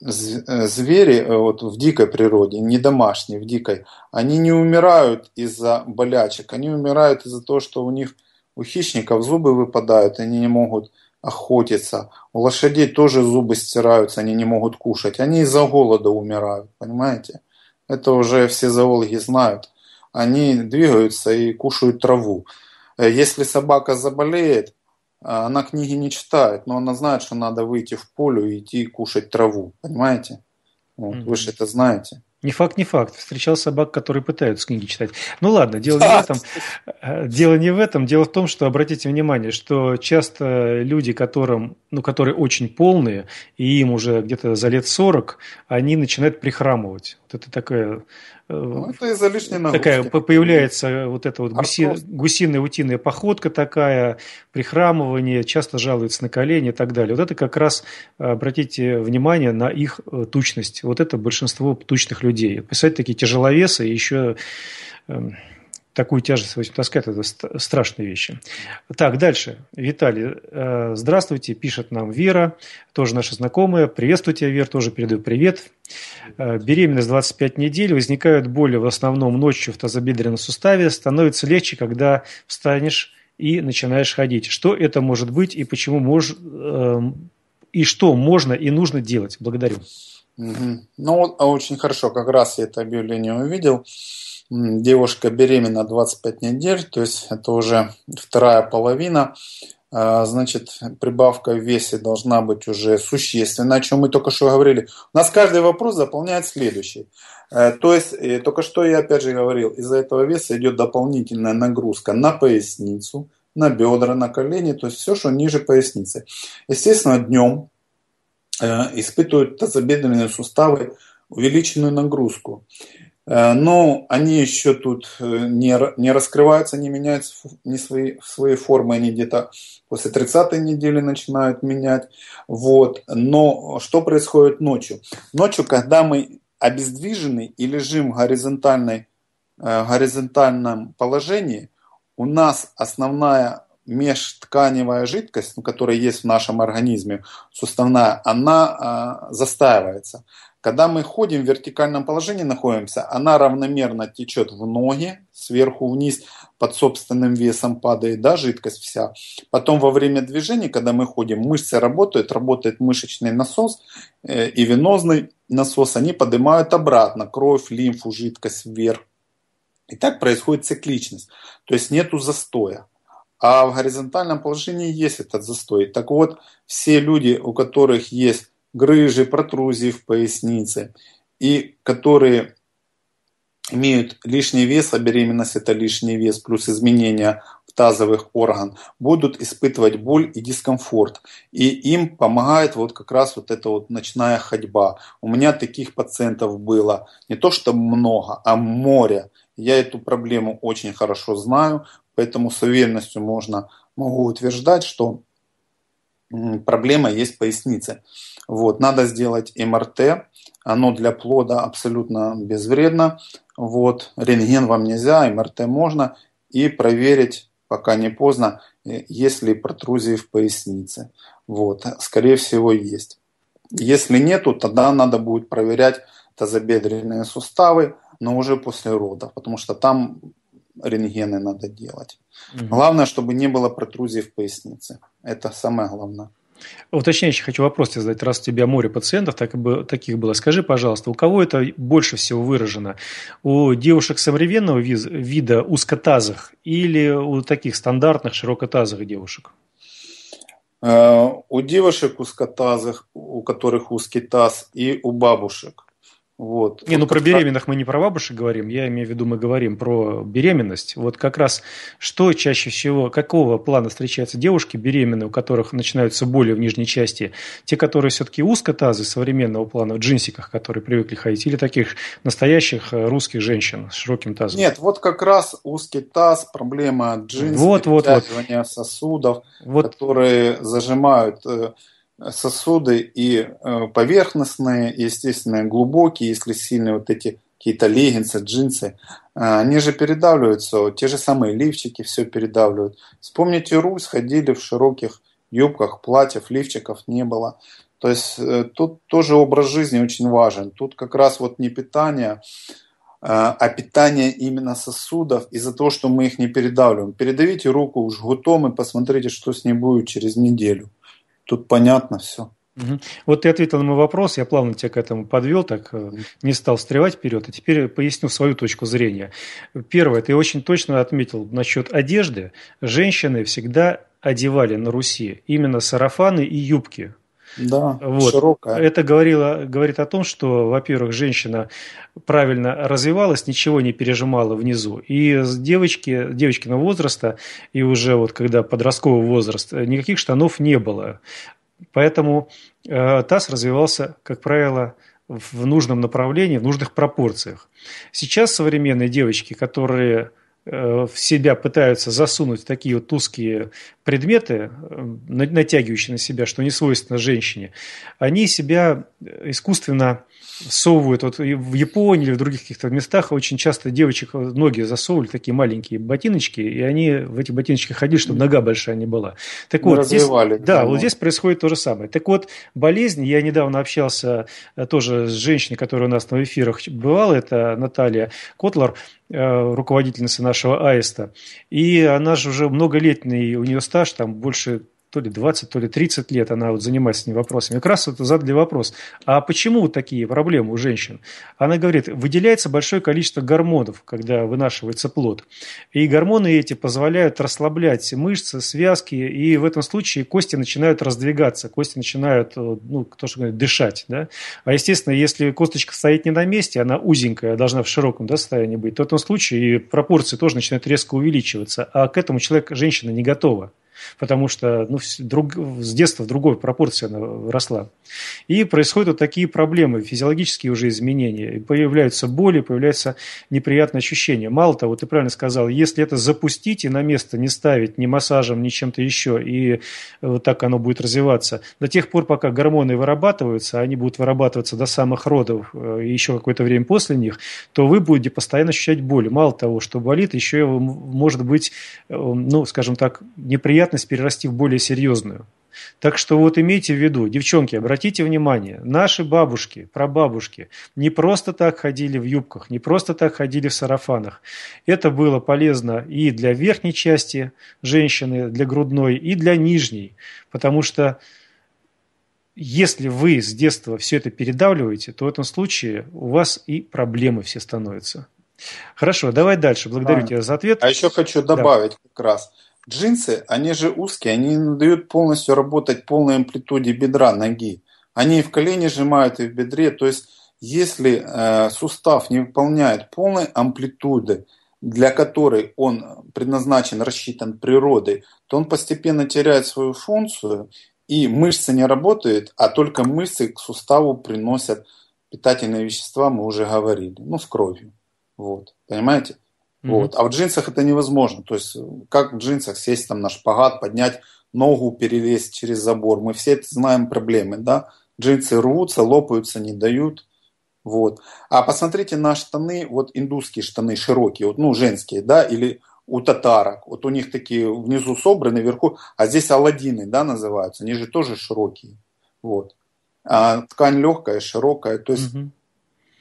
Э, звери э, вот в дикой природе, не домашние в дикой, они не умирают из-за болячек, они умирают из-за того, что у них у хищников зубы выпадают, они не могут охотиться. У лошадей тоже зубы стираются, они не могут кушать. Они из-за голода умирают, понимаете? Это уже все зоологи знают. Они двигаются и кушают траву. Э, если собака заболеет, а, она книги не читает, но она знает, что надо выйти в поле и идти кушать траву, понимаете? Вот, mm-hmm. Вы же это знаете. Не факт, не факт. Встречал собак, которые пытаются книги читать. Ну ладно, дело не в этом. Дело не в этом. Дело в том, что обратите внимание, что часто люди, которым, ну, которые очень полные, и им уже где-то за лет 40, они начинают прихрамывать. Вот это такая Э, ну, это из-за лишней нагрузки. Такая появляется вот эта вот гуси, гусиная утиная походка такая, прихрамывание, часто жалуются на колени и так далее. Вот это как раз, обратите внимание на их э, тучность. Вот это большинство тучных людей. Писать такие тяжеловесы еще эм, такую тяжесть в таскать, это страшные вещи. Так, дальше. Виталий, э, здравствуйте, пишет нам Вера, тоже наша знакомая. Приветствую тебя, Вера, тоже передаю привет. Э, беременность 25 недель, возникают боли в основном ночью в тазобедренном суставе, становится легче, когда встанешь и начинаешь ходить. Что это может быть и почему мож... Э, и что можно и нужно делать? Благодарю. Угу. Ну, а очень хорошо, как раз я это объявление увидел. Девушка беременна 25 недель, то есть это уже вторая половина. А, значит, прибавка в весе должна быть уже существенна, о чем мы только что говорили. У нас каждый вопрос заполняет следующий. Э, то есть, э, только что я опять же говорил, из-за этого веса идет дополнительная нагрузка на поясницу, на бедра, на колени, то есть все, что ниже поясницы. Естественно, днем Э, испытывают тазобедренные суставы увеличенную нагрузку. Э, но они еще тут э, не, не раскрываются, не меняются не свои, свои формы, они где-то после 30-й недели начинают менять. Вот. Но что происходит ночью? Ночью, когда мы обездвижены и лежим в горизонтальной, горизонтальном положении, у нас основная межтканевая жидкость, ну, которая есть в нашем организме, суставная, она э, застаивается. Когда мы ходим в вертикальном положении, находимся, она равномерно течет в ноги, сверху вниз, под собственным весом падает да, жидкость вся. Потом во время движения, когда мы ходим, мышцы работают, работает мышечный насос э, и венозный насос, они поднимают обратно кровь, лимфу, жидкость вверх. И так происходит цикличность, то есть нету застоя. А в горизонтальном положении есть этот застой. Так вот, все люди, у которых есть грыжи, протрузии в пояснице, и которые имеют лишний вес, а беременность это лишний вес, плюс изменения в тазовых органах, будут испытывать боль и дискомфорт. И им помогает вот как раз вот эта вот ночная ходьба. У меня таких пациентов было не то что много, а море. Я эту проблему очень хорошо знаю, Поэтому с уверенностью можно, могу утверждать, что проблема есть в пояснице. Вот, надо сделать МРТ, оно для плода абсолютно безвредно. Вот, рентген вам нельзя, МРТ можно. И проверить, пока не поздно, э, есть ли протрузии в пояснице. Вот, скорее всего, есть. Если нету, тогда надо будет проверять тазобедренные суставы, но уже после родов, потому что там рентгены надо делать. Угу. Главное, чтобы не было протрузии в пояснице. Это самое главное. Уточняющий хочу вопрос тебе задать. Раз у тебя море пациентов так, таких было, скажи, пожалуйста, у кого это больше всего выражено? У девушек современного виз, вида узкотазых или у таких стандартных широкотазых девушек? Э, у девушек узкотазых, у которых узкий таз, и у бабушек. Вот. Не, ну про беременных мы не про бабушек говорим, я имею в виду, мы говорим про беременность. Вот как раз что чаще всего, какого плана встречаются девушки беременные, у которых начинаются боли в нижней части? Те, которые все-таки узкотазы современного плана, в джинсиках, которые привыкли ходить, или таких настоящих э, русских женщин с широким тазом? Нет, вот как раз узкий таз, проблема джинсов, вот, вот, вот. сосудов, вот. которые зажимают э, сосуды и э, поверхностные, и, естественно, глубокие, если сильные вот эти какие-то леггинсы, джинсы, э, они же передавливаются, те же самые лифчики все передавливают. Вспомните Русь, ходили в широких юбках, платьев, лифчиков не было. То есть э, тут тоже образ жизни очень важен. Тут как раз вот не питание, а питание именно сосудов из-за того, что мы их не передавливаем. Передавите руку уж гутом и посмотрите, что с ней будет через неделю. Тут понятно все. Угу. Вот ты ответил на мой вопрос, я плавно тебя к этому подвел, так э, не стал встревать вперед, а теперь поясню свою точку зрения. Первое, ты очень точно отметил насчет одежды. Женщины всегда одевали на Руси именно сарафаны и юбки. Да, вот. широкая. Это говорило, говорит о том, что, во-первых, женщина правильно развивалась, ничего не пережимала внизу. И девочки, девочки на возраста, и уже вот когда подростковый возраст, никаких штанов не было. Поэтому э, таз развивался, как правило, в нужном направлении, в нужных пропорциях. Сейчас современные девочки, которые Э, в себя пытаются засунуть такие вот узкие предметы, э, натягивающие на себя, что не свойственно женщине, они себя искусственно совывают. Вот в Японии или в других каких-то местах очень часто девочек ноги засовывали, такие маленькие ботиночки, и они в эти ботиночки ходили, чтобы нога большая не была. Так Мы ну, вот, здесь, да, вот ну. здесь происходит то же самое. Так вот, болезнь я недавно общался э, тоже с женщиной, которая у нас на эфирах бывала, это Наталья Котлар, э, руководительница нашего Аиста. И она же уже многолетний, у нее стаж, там больше то ли 20, то ли 30 лет она вот занимается этими вопросами. Как раз вот задали вопрос, а почему такие проблемы у женщин? Она говорит, выделяется большое количество гормонов, когда вынашивается плод. И гормоны эти позволяют расслаблять мышцы, связки, и в этом случае кости начинают раздвигаться, кости начинают, э, ну, кто что говорит, дышать. Да? А, естественно, если косточка стоит не на месте, она узенькая, должна в широком да, состоянии быть, то в этом случае и пропорции тоже начинают резко увеличиваться, а к этому человек, женщина не готова потому что ну, друг, с детства в другой пропорции она росла. И происходят вот такие проблемы, физиологические уже изменения. появляются боли, появляются неприятные ощущения. Мало того, ты правильно сказал, если это запустить и на место не ставить ни массажем, ни чем-то еще, и вот так оно будет развиваться, до тех пор, пока гормоны вырабатываются, а они будут вырабатываться до самых родов э, и еще какое-то время после них, то вы будете постоянно ощущать боль. Мало того, что болит, еще может быть, э, ну, скажем так, неприятно неприятность перерасти в более серьезную. Так что вот имейте в виду, девчонки, обратите внимание, наши бабушки, прабабушки не просто так ходили в юбках, не просто так ходили в сарафанах. Это было полезно и для верхней части женщины, для грудной, и для нижней, потому что если вы с детства все это передавливаете, то в этом случае у вас и проблемы все становятся. Хорошо, давай дальше. Благодарю а, тебя за ответ. А еще хочу добавить да. как раз. Джинсы, они же узкие, они не дают полностью работать полной амплитуде бедра ноги. Они и в колене сжимают, и в бедре. То есть, если э, сустав не выполняет полной амплитуды, для которой он предназначен, рассчитан природой, то он постепенно теряет свою функцию, и мышцы не работают, а только мышцы к суставу приносят питательные вещества, мы уже говорили, ну, с кровью. Вот, понимаете? Mm-hmm. Вот. А в джинсах это невозможно. То есть как в джинсах сесть там на шпагат, поднять ногу, перелезть через забор. Мы все это знаем проблемы, да? Джинсы рвутся, лопаются, не дают. Вот. А посмотрите на штаны, вот индусские штаны широкие, вот, ну, женские, да, или у татарок. Вот у них такие внизу собраны, наверху. а здесь аладдины, да, называются. Они же тоже широкие. Вот. А ткань легкая, широкая. То есть, угу.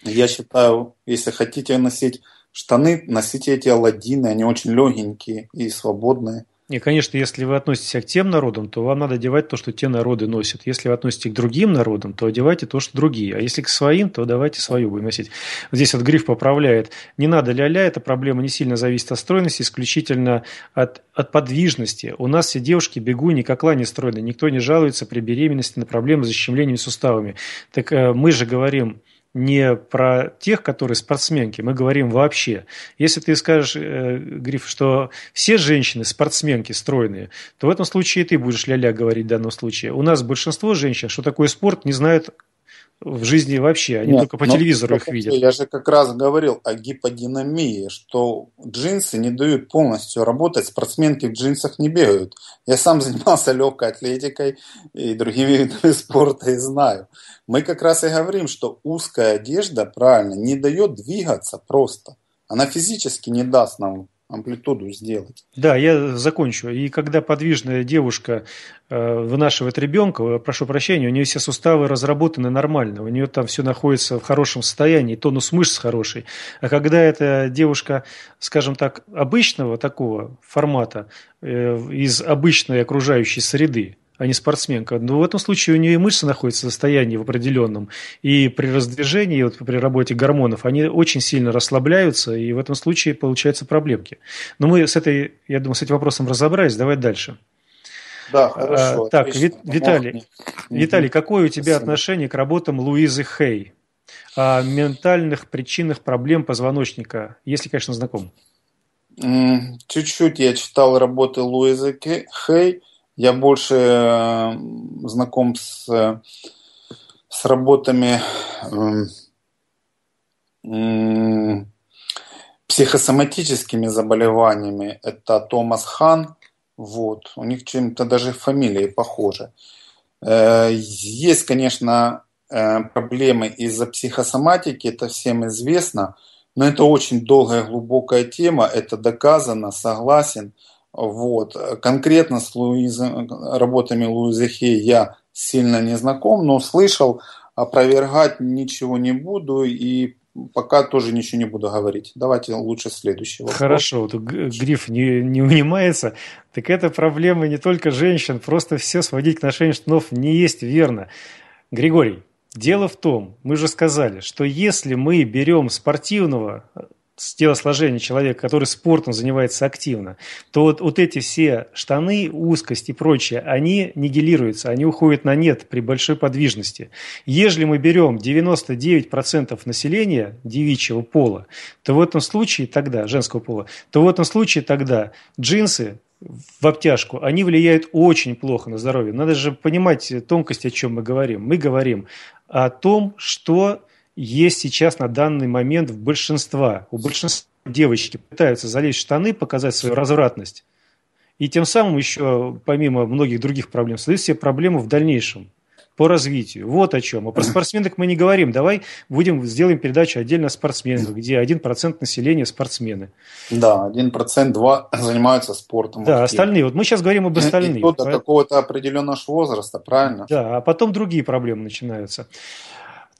я считаю, если хотите носить штаны, носите эти Алладины, они очень легенькие и свободные. И, конечно, если вы относитесь к тем народам, то вам надо одевать то, что те народы носят. Если вы относитесь к другим народам, то одевайте то, что другие. А если к своим, то давайте свою будем носить. Здесь вот гриф поправляет. Не надо ля-ля, эта проблема не сильно зависит от стройности, исключительно от, от подвижности. У нас все девушки бегуни, как лани стройные. Никто не жалуется при беременности на проблемы с защемлениями суставами. Так э, мы же говорим не про тех, которые спортсменки, мы говорим вообще. Если ты скажешь, э, Гриф, что все женщины спортсменки стройные, то в этом случае ты будешь ля-ля говорить в данном случае. У нас большинство женщин, что такое спорт, не знают в жизни вообще, они а Нет, только по ну, телевизору их видят. Я же как раз говорил о гиподинамии, что джинсы не дают полностью работать, спортсменки в джинсах не бегают. Я сам занимался легкой атлетикой и другими видами спорта и знаю. Мы как раз и говорим, что узкая одежда, правильно, не дает двигаться просто. Она физически не даст нам амплитуду сделать. Да, я закончу. И когда подвижная девушка э, вынашивает ребенка, э, прошу прощения, у нее все суставы разработаны нормально, у нее там все находится в хорошем состоянии, тонус мышц хороший. А когда эта девушка, скажем так, обычного такого формата, э, из обычной окружающей среды, а не спортсменка. Но в этом случае у нее и мышцы находятся в состоянии в определенном. И при раздвижении, вот при работе гормонов, они очень сильно расслабляются, и в этом случае получаются проблемки. Но мы с этой, я думаю, с этим вопросом разобрались. Давай дальше. Да, а, хорошо. А, так, отлично. Виталий, Виталий, какое у тебя Спасибо. отношение к работам Луизы Хей о ментальных причинах проблем позвоночника, если, конечно, знаком? Чуть-чуть я читал работы Луизы Хей. Я больше э, знаком с, э, с работами эм, психосоматическими заболеваниями. Это Томас Хан. Вот. У них чем-то даже фамилии похожи. Э, есть, конечно, проблемы из-за психосоматики, это всем известно, но это очень долгая, глубокая тема, это доказано, согласен. Вот. Конкретно с Луиза, работами Луизы Хей я сильно не знаком, но слышал, опровергать ничего не буду и пока тоже ничего не буду говорить. Давайте лучше следующий вопрос. Хорошо, вот гриф не, не унимается. Так это проблема не только женщин, просто все сводить к ношению штанов не есть верно. Григорий, дело в том, мы же сказали, что если мы берем спортивного с телосложения человека, который спортом занимается активно, то вот, вот эти все штаны, узкость и прочее, они нивелируются, они уходят на нет при большой подвижности. Если мы берем 99% населения девичьего пола, то в этом случае тогда, женского пола, то в этом случае тогда джинсы в обтяжку, они влияют очень плохо на здоровье. Надо же понимать тонкость, о чем мы говорим. Мы говорим о том, что есть сейчас на данный момент в большинства. У большинства девочки пытаются залезть в штаны, показать свою развратность. И тем самым еще, помимо многих других проблем, создают себе проблемы в дальнейшем по развитию. Вот о чем. А про спортсменок мы не говорим. Давай будем, сделаем передачу отдельно о спортсменах, где 1% населения спортсмены. Да, 1%, 2% занимаются спортом. Да, остальные. Вот мы сейчас говорим об остальных. И, и до поэтому... какого-то определенного возраста, правильно? Да, а потом другие проблемы начинаются.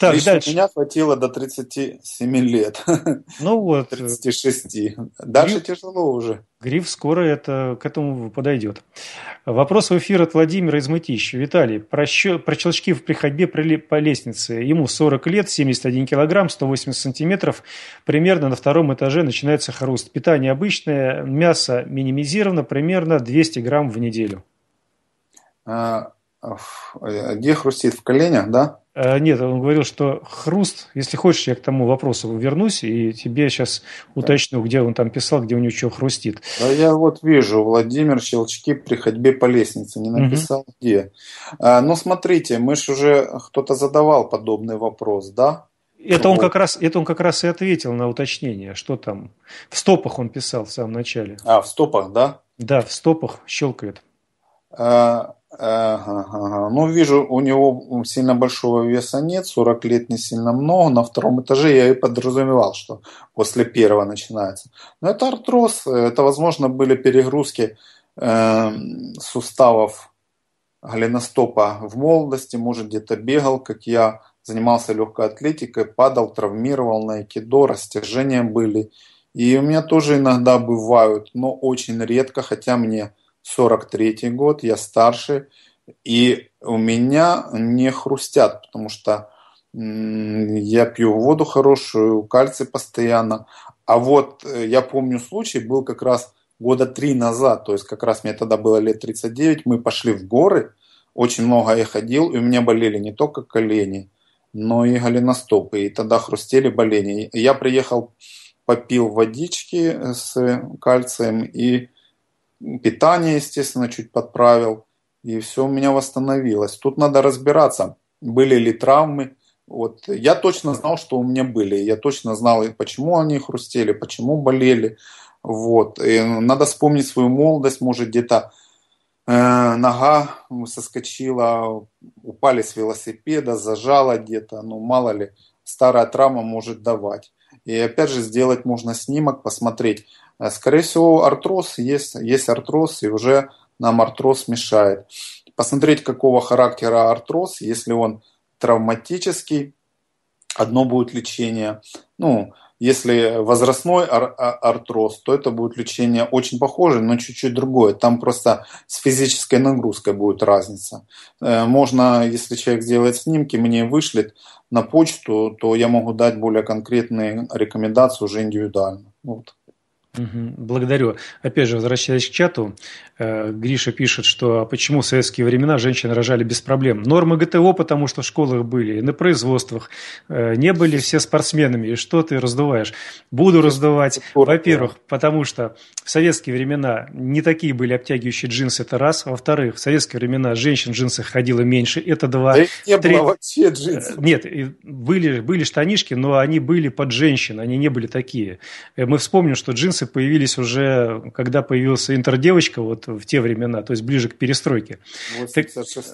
Так, Лично дальше. меня хватило до 37 лет. Ну вот. 36. Э, дальше гриф, тяжело уже. Гриф скоро это, к этому подойдет. Вопрос в эфир от Владимира из Мытища. Виталий, про, щел, про щелчки при ходьбе по лестнице. Ему 40 лет, 71 килограмм, 180 сантиметров. Примерно на втором этаже начинается хруст. Питание обычное, мясо минимизировано, примерно 200 грамм в неделю. А, а, а, где хрустит? В коленях, да? Э, нет, он говорил, что хруст, если хочешь, я к тому вопросу вернусь, и тебе сейчас уточню, где он там писал, где у него что хрустит. Да я вот вижу, Владимир Щелчки при ходьбе по лестнице, не написал угу. где. А, ну смотрите, мы же уже, кто-то задавал подобный вопрос, да? Это вот. он, как раз, это он как раз и ответил на уточнение, что там. В стопах он писал в самом начале. А, в стопах, да? Да, в стопах щелкает. А Ага, Ну, вижу, у него сильно большого веса нет, 40 лет не сильно много. На втором этаже я и подразумевал, что после первого начинается. Но это артроз, это, возможно, были перегрузки э, суставов голеностопа в молодости, может, где-то бегал, как я, занимался легкой атлетикой, падал, травмировал на экидо, растяжения были. И у меня тоже иногда бывают, но очень редко, хотя мне 43 год, я старше, и у меня не хрустят, потому что я пью воду хорошую, кальций постоянно. А вот э, я помню случай, был как раз года три назад, то есть как раз мне тогда было лет 39, мы пошли в горы, очень много я ходил, и у меня болели не только колени, но и голеностопы, и тогда хрустели боления. Я приехал, попил водички с кальцием и питание, естественно, чуть подправил, и все у меня восстановилось. Тут надо разбираться, были ли травмы. Вот. Я точно знал, что у меня были. Я точно знал, почему они хрустели, почему болели. Вот. И надо вспомнить свою молодость, может, где-то э, нога соскочила, упали с велосипеда, зажала где-то, ну, мало ли, старая травма может давать. И опять же, сделать можно снимок, посмотреть, а, скорее всего, артроз есть, есть артроз, и уже нам артроз мешает. Посмотреть, какого характера артроз, если он травматический, одно будет лечение. Ну, если возрастной ар- а, артроз, то это будет лечение очень похожее, но чуть-чуть другое. Там просто с физической нагрузкой будет разница. Э, можно, если человек сделает снимки, мне вышлет на почту, то я могу дать более конкретные рекомендации уже индивидуально. Вот. Благодарю. Опять же, возвращаясь к чату, э, Гриша пишет, что «А почему в советские времена женщины рожали без проблем. Нормы ГТО, потому что в школах были, и на производствах. Э, не были все спортсменами. И что ты раздуваешь? Буду раздувать. Во-первых, потому что в советские времена не такие были обтягивающие джинсы, это раз. Во-вторых, в советские времена женщин в джинсах ходило меньше, это два. Да их не Три... было вообще джинсов. Э, нет, были, были штанишки, но они были под женщин, они не были такие. Мы вспомним, что джинсы ресурсы появились уже, когда появился интердевочка вот в те времена, то есть ближе к перестройке. так,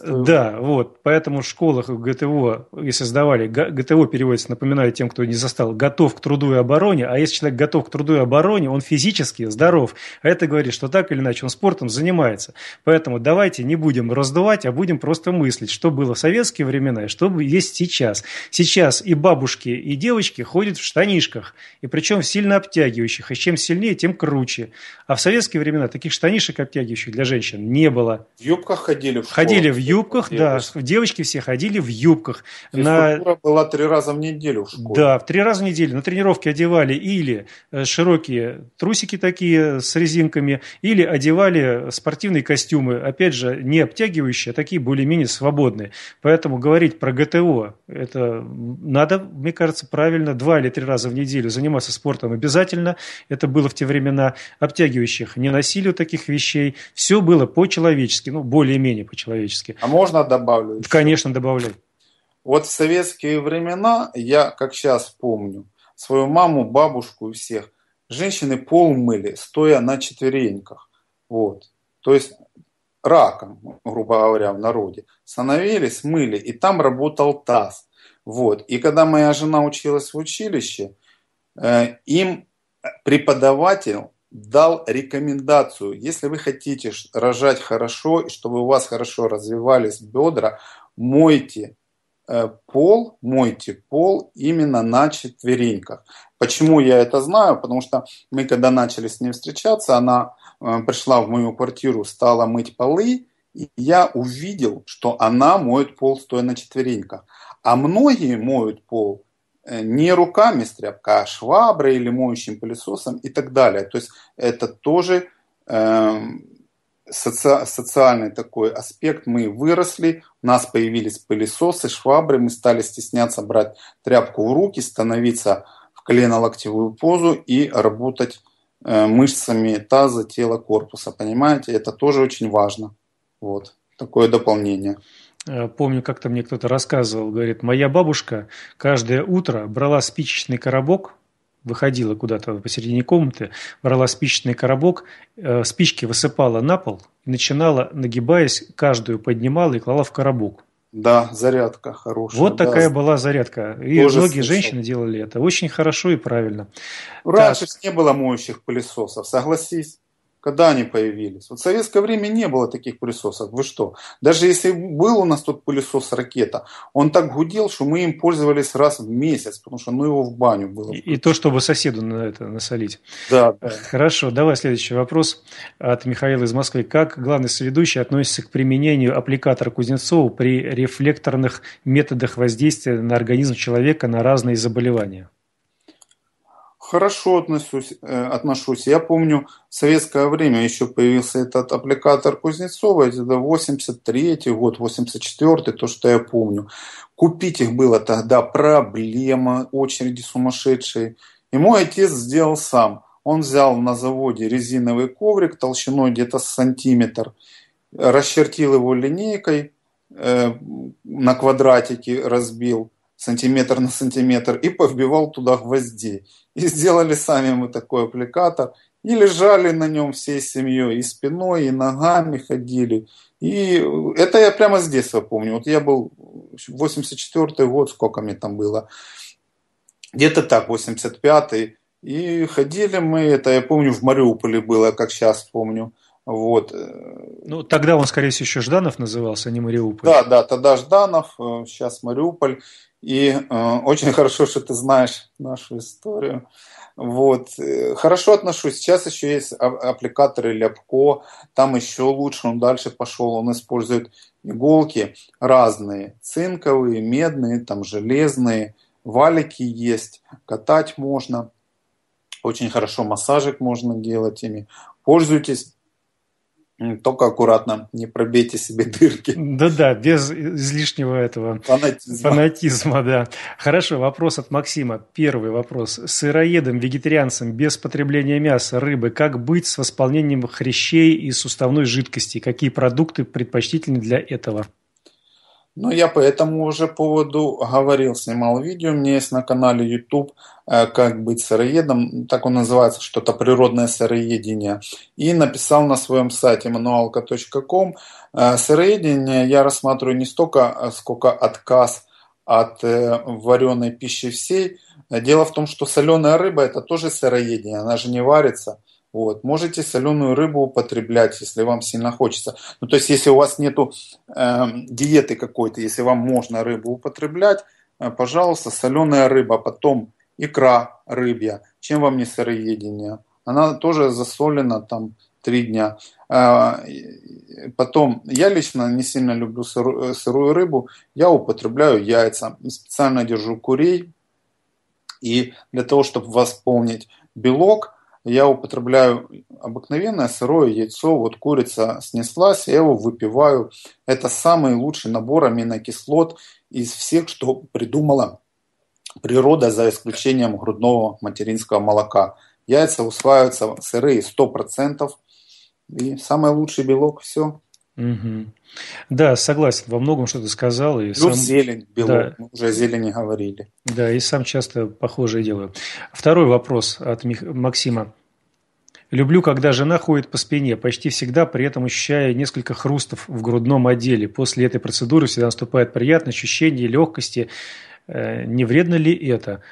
да, вот. Поэтому в школах ГТО, если сдавали, ГТО переводится, напоминаю тем, кто не застал, готов к труду и обороне, а если человек готов к труду и обороне, он физически здоров. А это говорит, что так или иначе он спортом занимается. Поэтому давайте не будем раздувать, а будем просто мыслить, что было в советские времена и что есть сейчас. Сейчас и бабушки, и девочки ходят в штанишках, и причем сильно обтягивающих, и чем сильнее сильнее, тем круче. А в советские времена таких штанишек обтягивающих для женщин не было. В юбках ходили в школу. Ходили в юбках, да. Девочки все ходили в юбках. Здесь на... была три раза в неделю в школе. Да, в три раза в неделю. На тренировке одевали или э, широкие трусики такие с резинками, или одевали спортивные костюмы. Опять же, не обтягивающие, а такие более-менее свободные. Поэтому говорить про ГТО, это надо, мне кажется, правильно два или три раза в неделю заниматься спортом обязательно. Это было было в те времена обтягивающих, не носили таких вещей. Все было по-человечески, ну, более-менее по-человечески. А можно добавлю? Еще? Конечно, добавляй. Вот в советские времена, я как сейчас помню, свою маму, бабушку и всех, женщины пол мыли, стоя на четвереньках. Вот. То есть раком, грубо говоря, в народе. Становились, мыли, и там работал таз. Вот. И когда моя жена училась в училище, э, им преподаватель дал рекомендацию, если вы хотите рожать хорошо, чтобы у вас хорошо развивались бедра, мойте э, пол, мойте пол именно на четвереньках. Почему я это знаю? Потому что мы, когда начали с ней встречаться, она э, пришла в мою квартиру, стала мыть полы, и я увидел, что она моет пол стоя на четвереньках. А многие моют пол Э, не руками стряпка, а шваброй или моющим пылесосом и так далее. То есть это тоже э, соци- социальный такой аспект. Мы выросли, у нас появились пылесосы, швабры, мы стали стесняться брать тряпку в руки, становиться в колено-локтевую позу и работать э, мышцами таза, тела, корпуса. Понимаете, это тоже очень важно. Вот такое дополнение. Э, помню, как-то мне кто-то рассказывал, говорит, моя бабушка каждое утро брала спичечный коробок, выходила куда-то посередине комнаты, брала спичечный коробок, э, спички высыпала на пол начинала, нагибаясь, каждую поднимала и клала в коробок. Да, зарядка хорошая. Вот такая да. была зарядка. И Тоже многие слышал. женщины делали это. Очень хорошо и правильно. Раньше так. не было моющих пылесосов, согласись когда они появились. Вот в советское время не было таких пылесосов. Вы что? Даже если был у нас тот пылесос «Ракета», он так гудел, что мы им пользовались раз в месяц, потому что ну его в баню было. И, и то, чтобы соседу на это насолить. Да, э, Хорошо, давай следующий вопрос от Михаила из Москвы. Как главный соведущий относится к применению аппликатора Кузнецова при рефлекторных методах воздействия на организм человека на разные заболевания? хорошо отношусь, э, отношусь. Я помню, в советское время еще появился этот аппликатор Кузнецова, это 83-й год, 84-й, то, что я помню. Купить их было тогда проблема, очереди сумасшедшие. И мой отец сделал сам. Он взял на заводе резиновый коврик толщиной где-то сантиметр, расчертил его линейкой, э, на квадратики разбил – сантиметр на сантиметр и повбивал туда гвозди. И сделали сами мы такой аппликатор. И лежали на нем всей семьей, и спиной, и ногами ходили. И это я прямо с детства помню. Вот я был 84 год, сколько мне там было. Где-то так, 85-й. И ходили мы, это я помню, в Мариуполе было, как сейчас помню. Вот. Ну, тогда он, скорее всего, еще Жданов назывался, а не Мариуполь. Да, да, тогда Жданов, э, сейчас Мариуполь. И э, очень хорошо, что ты знаешь нашу историю. Вот. Э, хорошо отношусь. Сейчас еще есть а, аппликаторы Ляпко. Там еще лучше. Он дальше пошел. Он использует иголки разные. Цинковые, медные, там железные. Валики есть. Катать можно. Очень хорошо массажик можно делать ими. Пользуйтесь только аккуратно, не пробейте себе дырки. Да-да, без излишнего этого фанатизма. фанатизма, да. Хорошо, вопрос от Максима. Первый вопрос. Сыроедом, вегетарианцем, без потребления мяса, рыбы, как быть с восполнением хрящей и суставной жидкости? Какие продукты предпочтительны для этого? Но ну, я по этому уже поводу говорил, снимал видео. У меня есть на канале YouTube э, «Как быть сыроедом». Так он называется, что-то природное сыроедение. И написал на своем сайте manualka.com. Э, сыроедение я рассматриваю не столько, э, сколько отказ от вареной пищи всей. Дело в том, что соленая рыба – это тоже сыроедение, она же не варится. Вот. Можете соленую рыбу употреблять, если вам сильно хочется. Ну, то есть, если у вас нет э, эм, диеты какой-то, если вам можно рыбу употреблять, э, пожалуйста, соленая рыба, а потом икра рыбья. Чем вам не сыроедение? Она тоже засолена там три дня. Э, потом, я лично не сильно люблю сыру, э, сырую рыбу, я употребляю яйца. Специально держу курей. И для того, чтобы восполнить белок – я употребляю обыкновенное сырое яйцо, вот курица снеслась, я его выпиваю. Это самый лучший набор аминокислот из всех, что придумала природа, за исключением грудного материнского молока. Яйца усваиваются сырые 100%, и самый лучший белок, все. Угу. Да, согласен, во многом что ты сказал. И сам... зелень, белок, да. мы уже о зелени говорили. Да, и сам часто похожее делаю. Второй вопрос от Мих... Максима. Люблю, когда жена ходит по спине, почти всегда при этом ощущая несколько хрустов в грудном отделе. После этой процедуры всегда наступает приятное ощущение легкости. Э, не вредно ли это?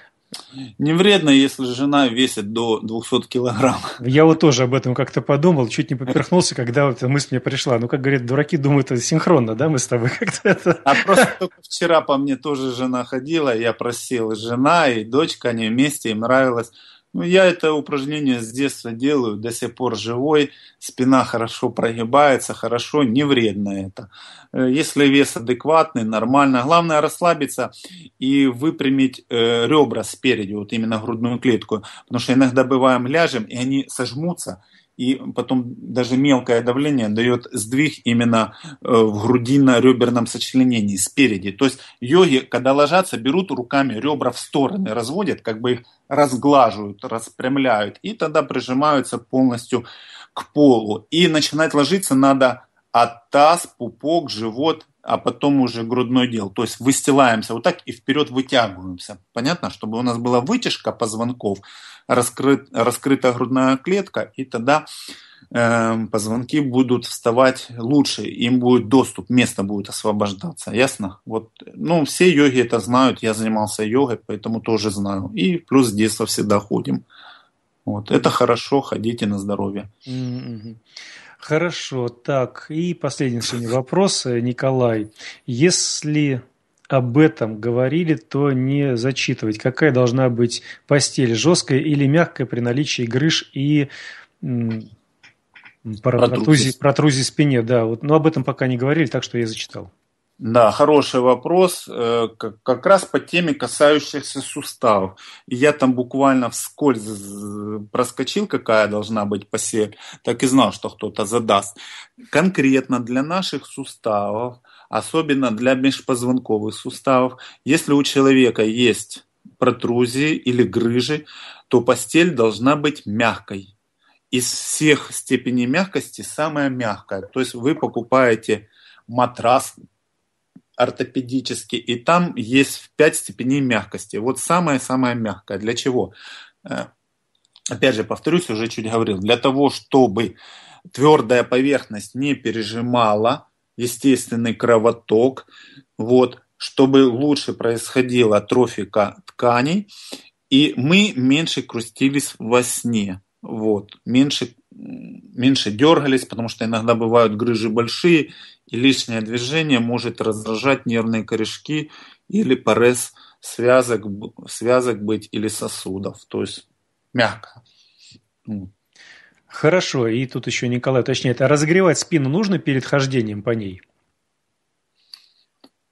Не вредно, если жена весит до 200 килограмм. Я вот тоже об этом как-то подумал, чуть не поперхнулся, когда вот эта мысль мне пришла. Ну, как говорят, дураки думают синхронно, да, мы с тобой как-то это... А просто только вчера по мне тоже жена ходила, я просил, жена и дочка, они вместе, им нравилось. Ну, я это упражнение с детства делаю, до сих пор живой, спина хорошо прогибается, хорошо, не вредно это. Э, если вес адекватный, нормально. Главное расслабиться и выпрямить э, ребра спереди, вот именно грудную клетку, потому что иногда бываем ляжем, и они сожмутся, и потом даже мелкое давление дает сдвиг именно э, в грудино-реберном сочленении спереди. То есть йоги, когда ложатся, берут руками ребра в стороны, разводят, как бы их разглаживают, распрямляют, и тогда прижимаются полностью к полу. И начинать ложиться надо от таз, пупок, живот а потом уже грудной дел. То есть выстилаемся вот так и вперед вытягиваемся. Понятно, чтобы у нас была вытяжка позвонков, раскрыт, раскрыта грудная клетка, и тогда э, позвонки будут вставать лучше, им будет доступ, место будет освобождаться. Ясно? Вот, ну, все йоги это знают, я занимался йогой, поэтому тоже знаю. И плюс с детства всегда ходим. Вот, это хорошо, ходите на здоровье. Mm-hmm. Хорошо, так, и последний сегодня вопрос, э, Николай. Если об этом говорили, то не зачитывать. Какая должна быть постель, жесткая или мягкая при наличии грыж и протрузии, протрузии спине? Да, вот, но об этом пока не говорили, так что я зачитал. Да, хороший вопрос. Э, как раз по теме, касающихся суставов. я там буквально вскользь проскочил, какая должна быть посель, так и знал, что кто-то задаст. Конкретно для наших суставов, особенно для межпозвонковых суставов, если у человека есть протрузии или грыжи, то постель должна быть мягкой. Из всех степеней мягкости самая мягкая. То есть вы покупаете матрас ортопедически, и там есть 5 степеней мягкости. Вот самая самая мягкая Для чего? Э, опять же, повторюсь, уже чуть говорил. Для того, чтобы твердая поверхность не пережимала естественный кровоток, вот, чтобы лучше происходила трофика тканей, и мы меньше крустились во сне, вот, меньше, меньше дергались, потому что иногда бывают грыжи большие, и лишнее движение может раздражать нервные корешки или порез связок, связок быть или сосудов. То есть мягко. Хорошо, и тут еще Николай уточняет, а разогревать спину нужно перед хождением по ней?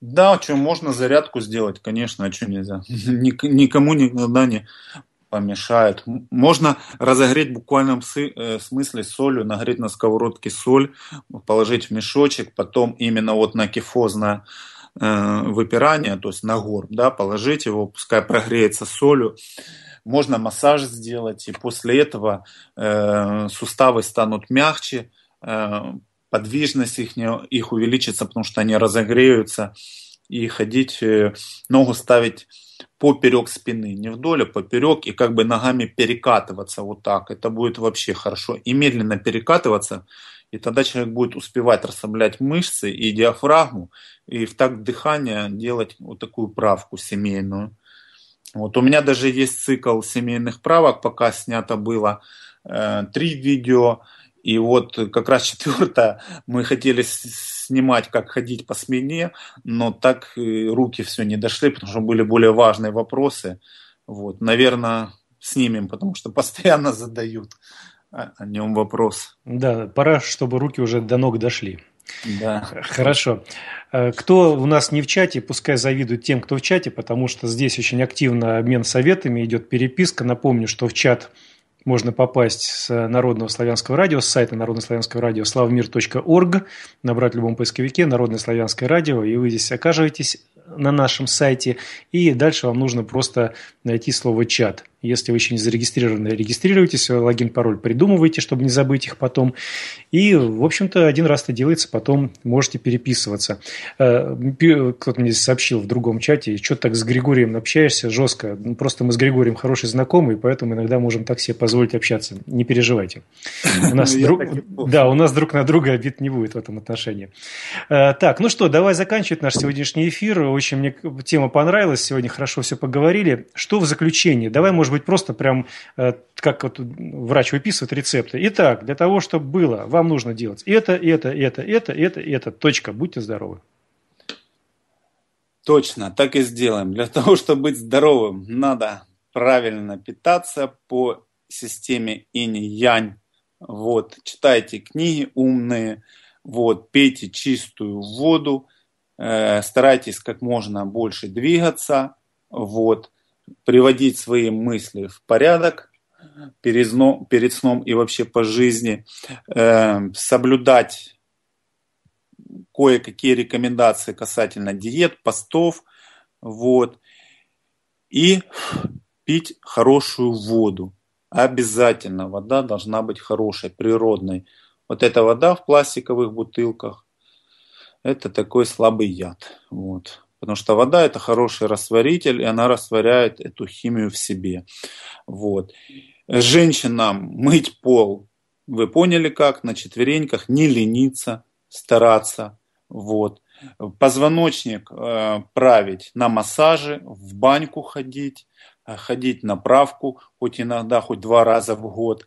Да, что можно зарядку сделать, конечно, а что нельзя. Никому никогда не помешает. Можно разогреть в буквальном э, смысле солью, нагреть на сковородке соль, положить в мешочек, потом именно вот на кифозное э, выпирание, то есть на горб, да, положить его, пускай прогреется солью. Можно массаж сделать, и после этого э, суставы станут мягче, подвижность их, их увеличится, потому что они разогреются и ходить, э, ногу ставить поперек спины, не вдоль, а поперек, и как бы ногами перекатываться вот так. Это будет вообще хорошо. И медленно перекатываться, и тогда человек будет успевать расслаблять мышцы и диафрагму, и в такт дыхания делать вот такую правку семейную. Вот у меня даже есть цикл семейных правок, пока снято было э, три видео, и вот э, как раз четвертое мы хотели снимать, как ходить по смене, но так э, руки все не дошли, потому что были более важные вопросы. Вот, наверное, снимем, потому что постоянно задают о нем вопрос. Да, пора, чтобы руки уже до ног дошли. Да. Хорошо. Э, кто у нас не в чате, пускай завидует тем, кто в чате, потому что здесь очень активно обмен советами идет переписка. Напомню, что в чат можно попасть с Народного славянского радио, с сайта Народного славянского радио славмир.орг, набрать в любом поисковике Народное славянское радио, и вы здесь окажетесь на нашем сайте. И дальше вам нужно просто найти слово «чат». Если вы еще не зарегистрированы, регистрируйтесь, логин, пароль придумывайте, чтобы не забыть их потом. И, в общем-то, один раз это делается, потом можете переписываться. Э, кто-то мне здесь сообщил в другом чате, что так с Григорием общаешься жестко. Ну, просто мы с Григорием хорошие знакомые, поэтому иногда можем так себе позволить общаться. Не переживайте. У нас ну, друг... Да, у нас друг на друга обид не будет в этом отношении. Э, так, ну что, давай заканчивать наш сегодняшний эфир. Очень мне тема понравилась, сегодня хорошо все поговорили. Что в заключении? Давай, может быть, просто прям э, как вот врач выписывает рецепты. Итак, для того, чтобы было, вам нужно делать это, это, это, это, это, это. Точка. Будьте здоровы. Точно, так и сделаем. Для того, чтобы быть здоровым, надо правильно питаться по системе инь-янь. Вот, читайте книги умные, вот, пейте чистую воду, э, старайтесь как можно больше двигаться, вот, приводить свои мысли в порядок перед сном, перед сном и вообще по жизни, э, соблюдать кое-какие рекомендации касательно диет, постов, вот, и пить хорошую воду. Обязательно вода должна быть хорошей, природной. Вот эта вода в пластиковых бутылках, это такой слабый яд. Вот потому что вода это хороший растворитель, и она растворяет эту химию в себе. Вот. Женщинам мыть пол, вы поняли как, на четвереньках, не лениться, стараться. Вот. Позвоночник э, править на массаже, в баньку ходить, э, ходить на правку, хоть иногда, хоть два раза в год.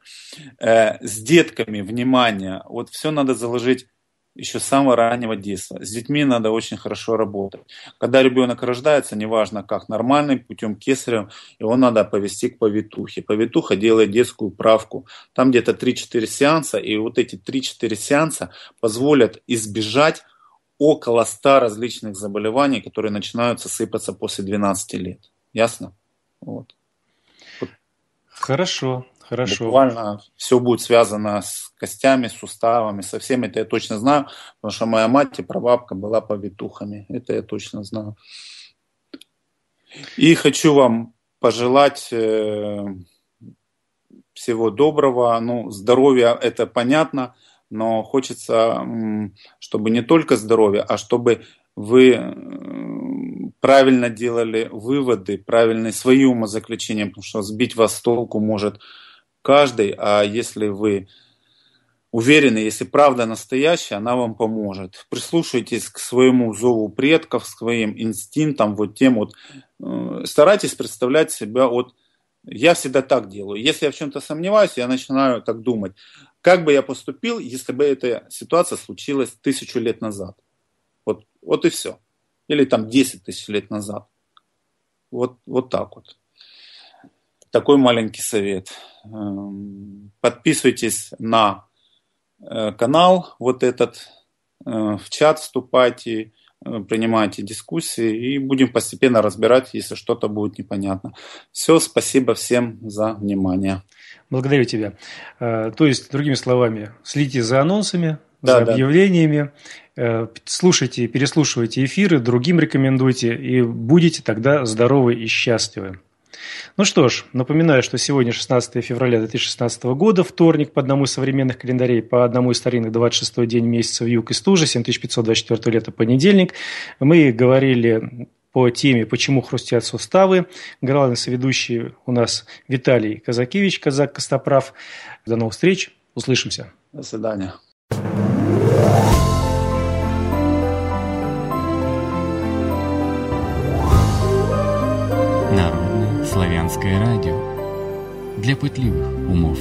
Э, с детками, внимание, вот все надо заложить еще с самого раннего детства. С детьми надо очень хорошо работать. Когда ребенок рождается, неважно как, нормальным путем кесарем, его надо повести к повитухе. Повитуха делает детскую правку. Там где-то 3-4 сеанса, и вот эти 3-4 сеанса позволят избежать около 100 различных заболеваний, которые начинаются сыпаться после 12 лет. Ясно? Вот. Хорошо. Хорошо. Буквально все будет связано с костями, суставами, со всем это я точно знаю, потому что моя мать и прабабка была повитухами, это я точно знаю. И хочу вам пожелать э, всего доброго. Ну, здоровье это понятно, но хочется, чтобы не только здоровье, а чтобы вы э, правильно делали выводы, правильные свои умозаключения, потому что сбить вас с толку может каждый, а если вы уверены, если правда настоящая, она вам поможет. Прислушайтесь к своему зову предков, к своим инстинктам, вот тем вот. Э, старайтесь представлять себя Вот я всегда так делаю. Если я в чем-то сомневаюсь, я начинаю так думать. Как бы я поступил, если бы эта ситуация случилась тысячу лет назад? Вот, вот и все. Или там 10 тысяч лет назад. Вот, вот так вот такой маленький совет. Эм, подписывайтесь на э, канал вот этот, э, в чат вступайте, э, принимайте дискуссии и будем постепенно разбирать, если что-то будет непонятно. Все, спасибо всем за внимание. Благодарю тебя. То есть, другими словами, следите за анонсами, да, за да. объявлениями, слушайте и переслушивайте эфиры, другим рекомендуйте, и будете тогда здоровы и счастливы. Ну что ж, напоминаю, что сегодня 16 февраля 2016 года, вторник по одному из современных календарей, по одному из старинных 26 день месяца в юг и стужи, 7524 лето понедельник. Мы говорили по теме «Почему хрустят суставы». Главный соведущий у нас Виталий Казакевич, казак Костоправ. До новых встреч. Услышимся. До свидания. Славянское радио для пытливых умов.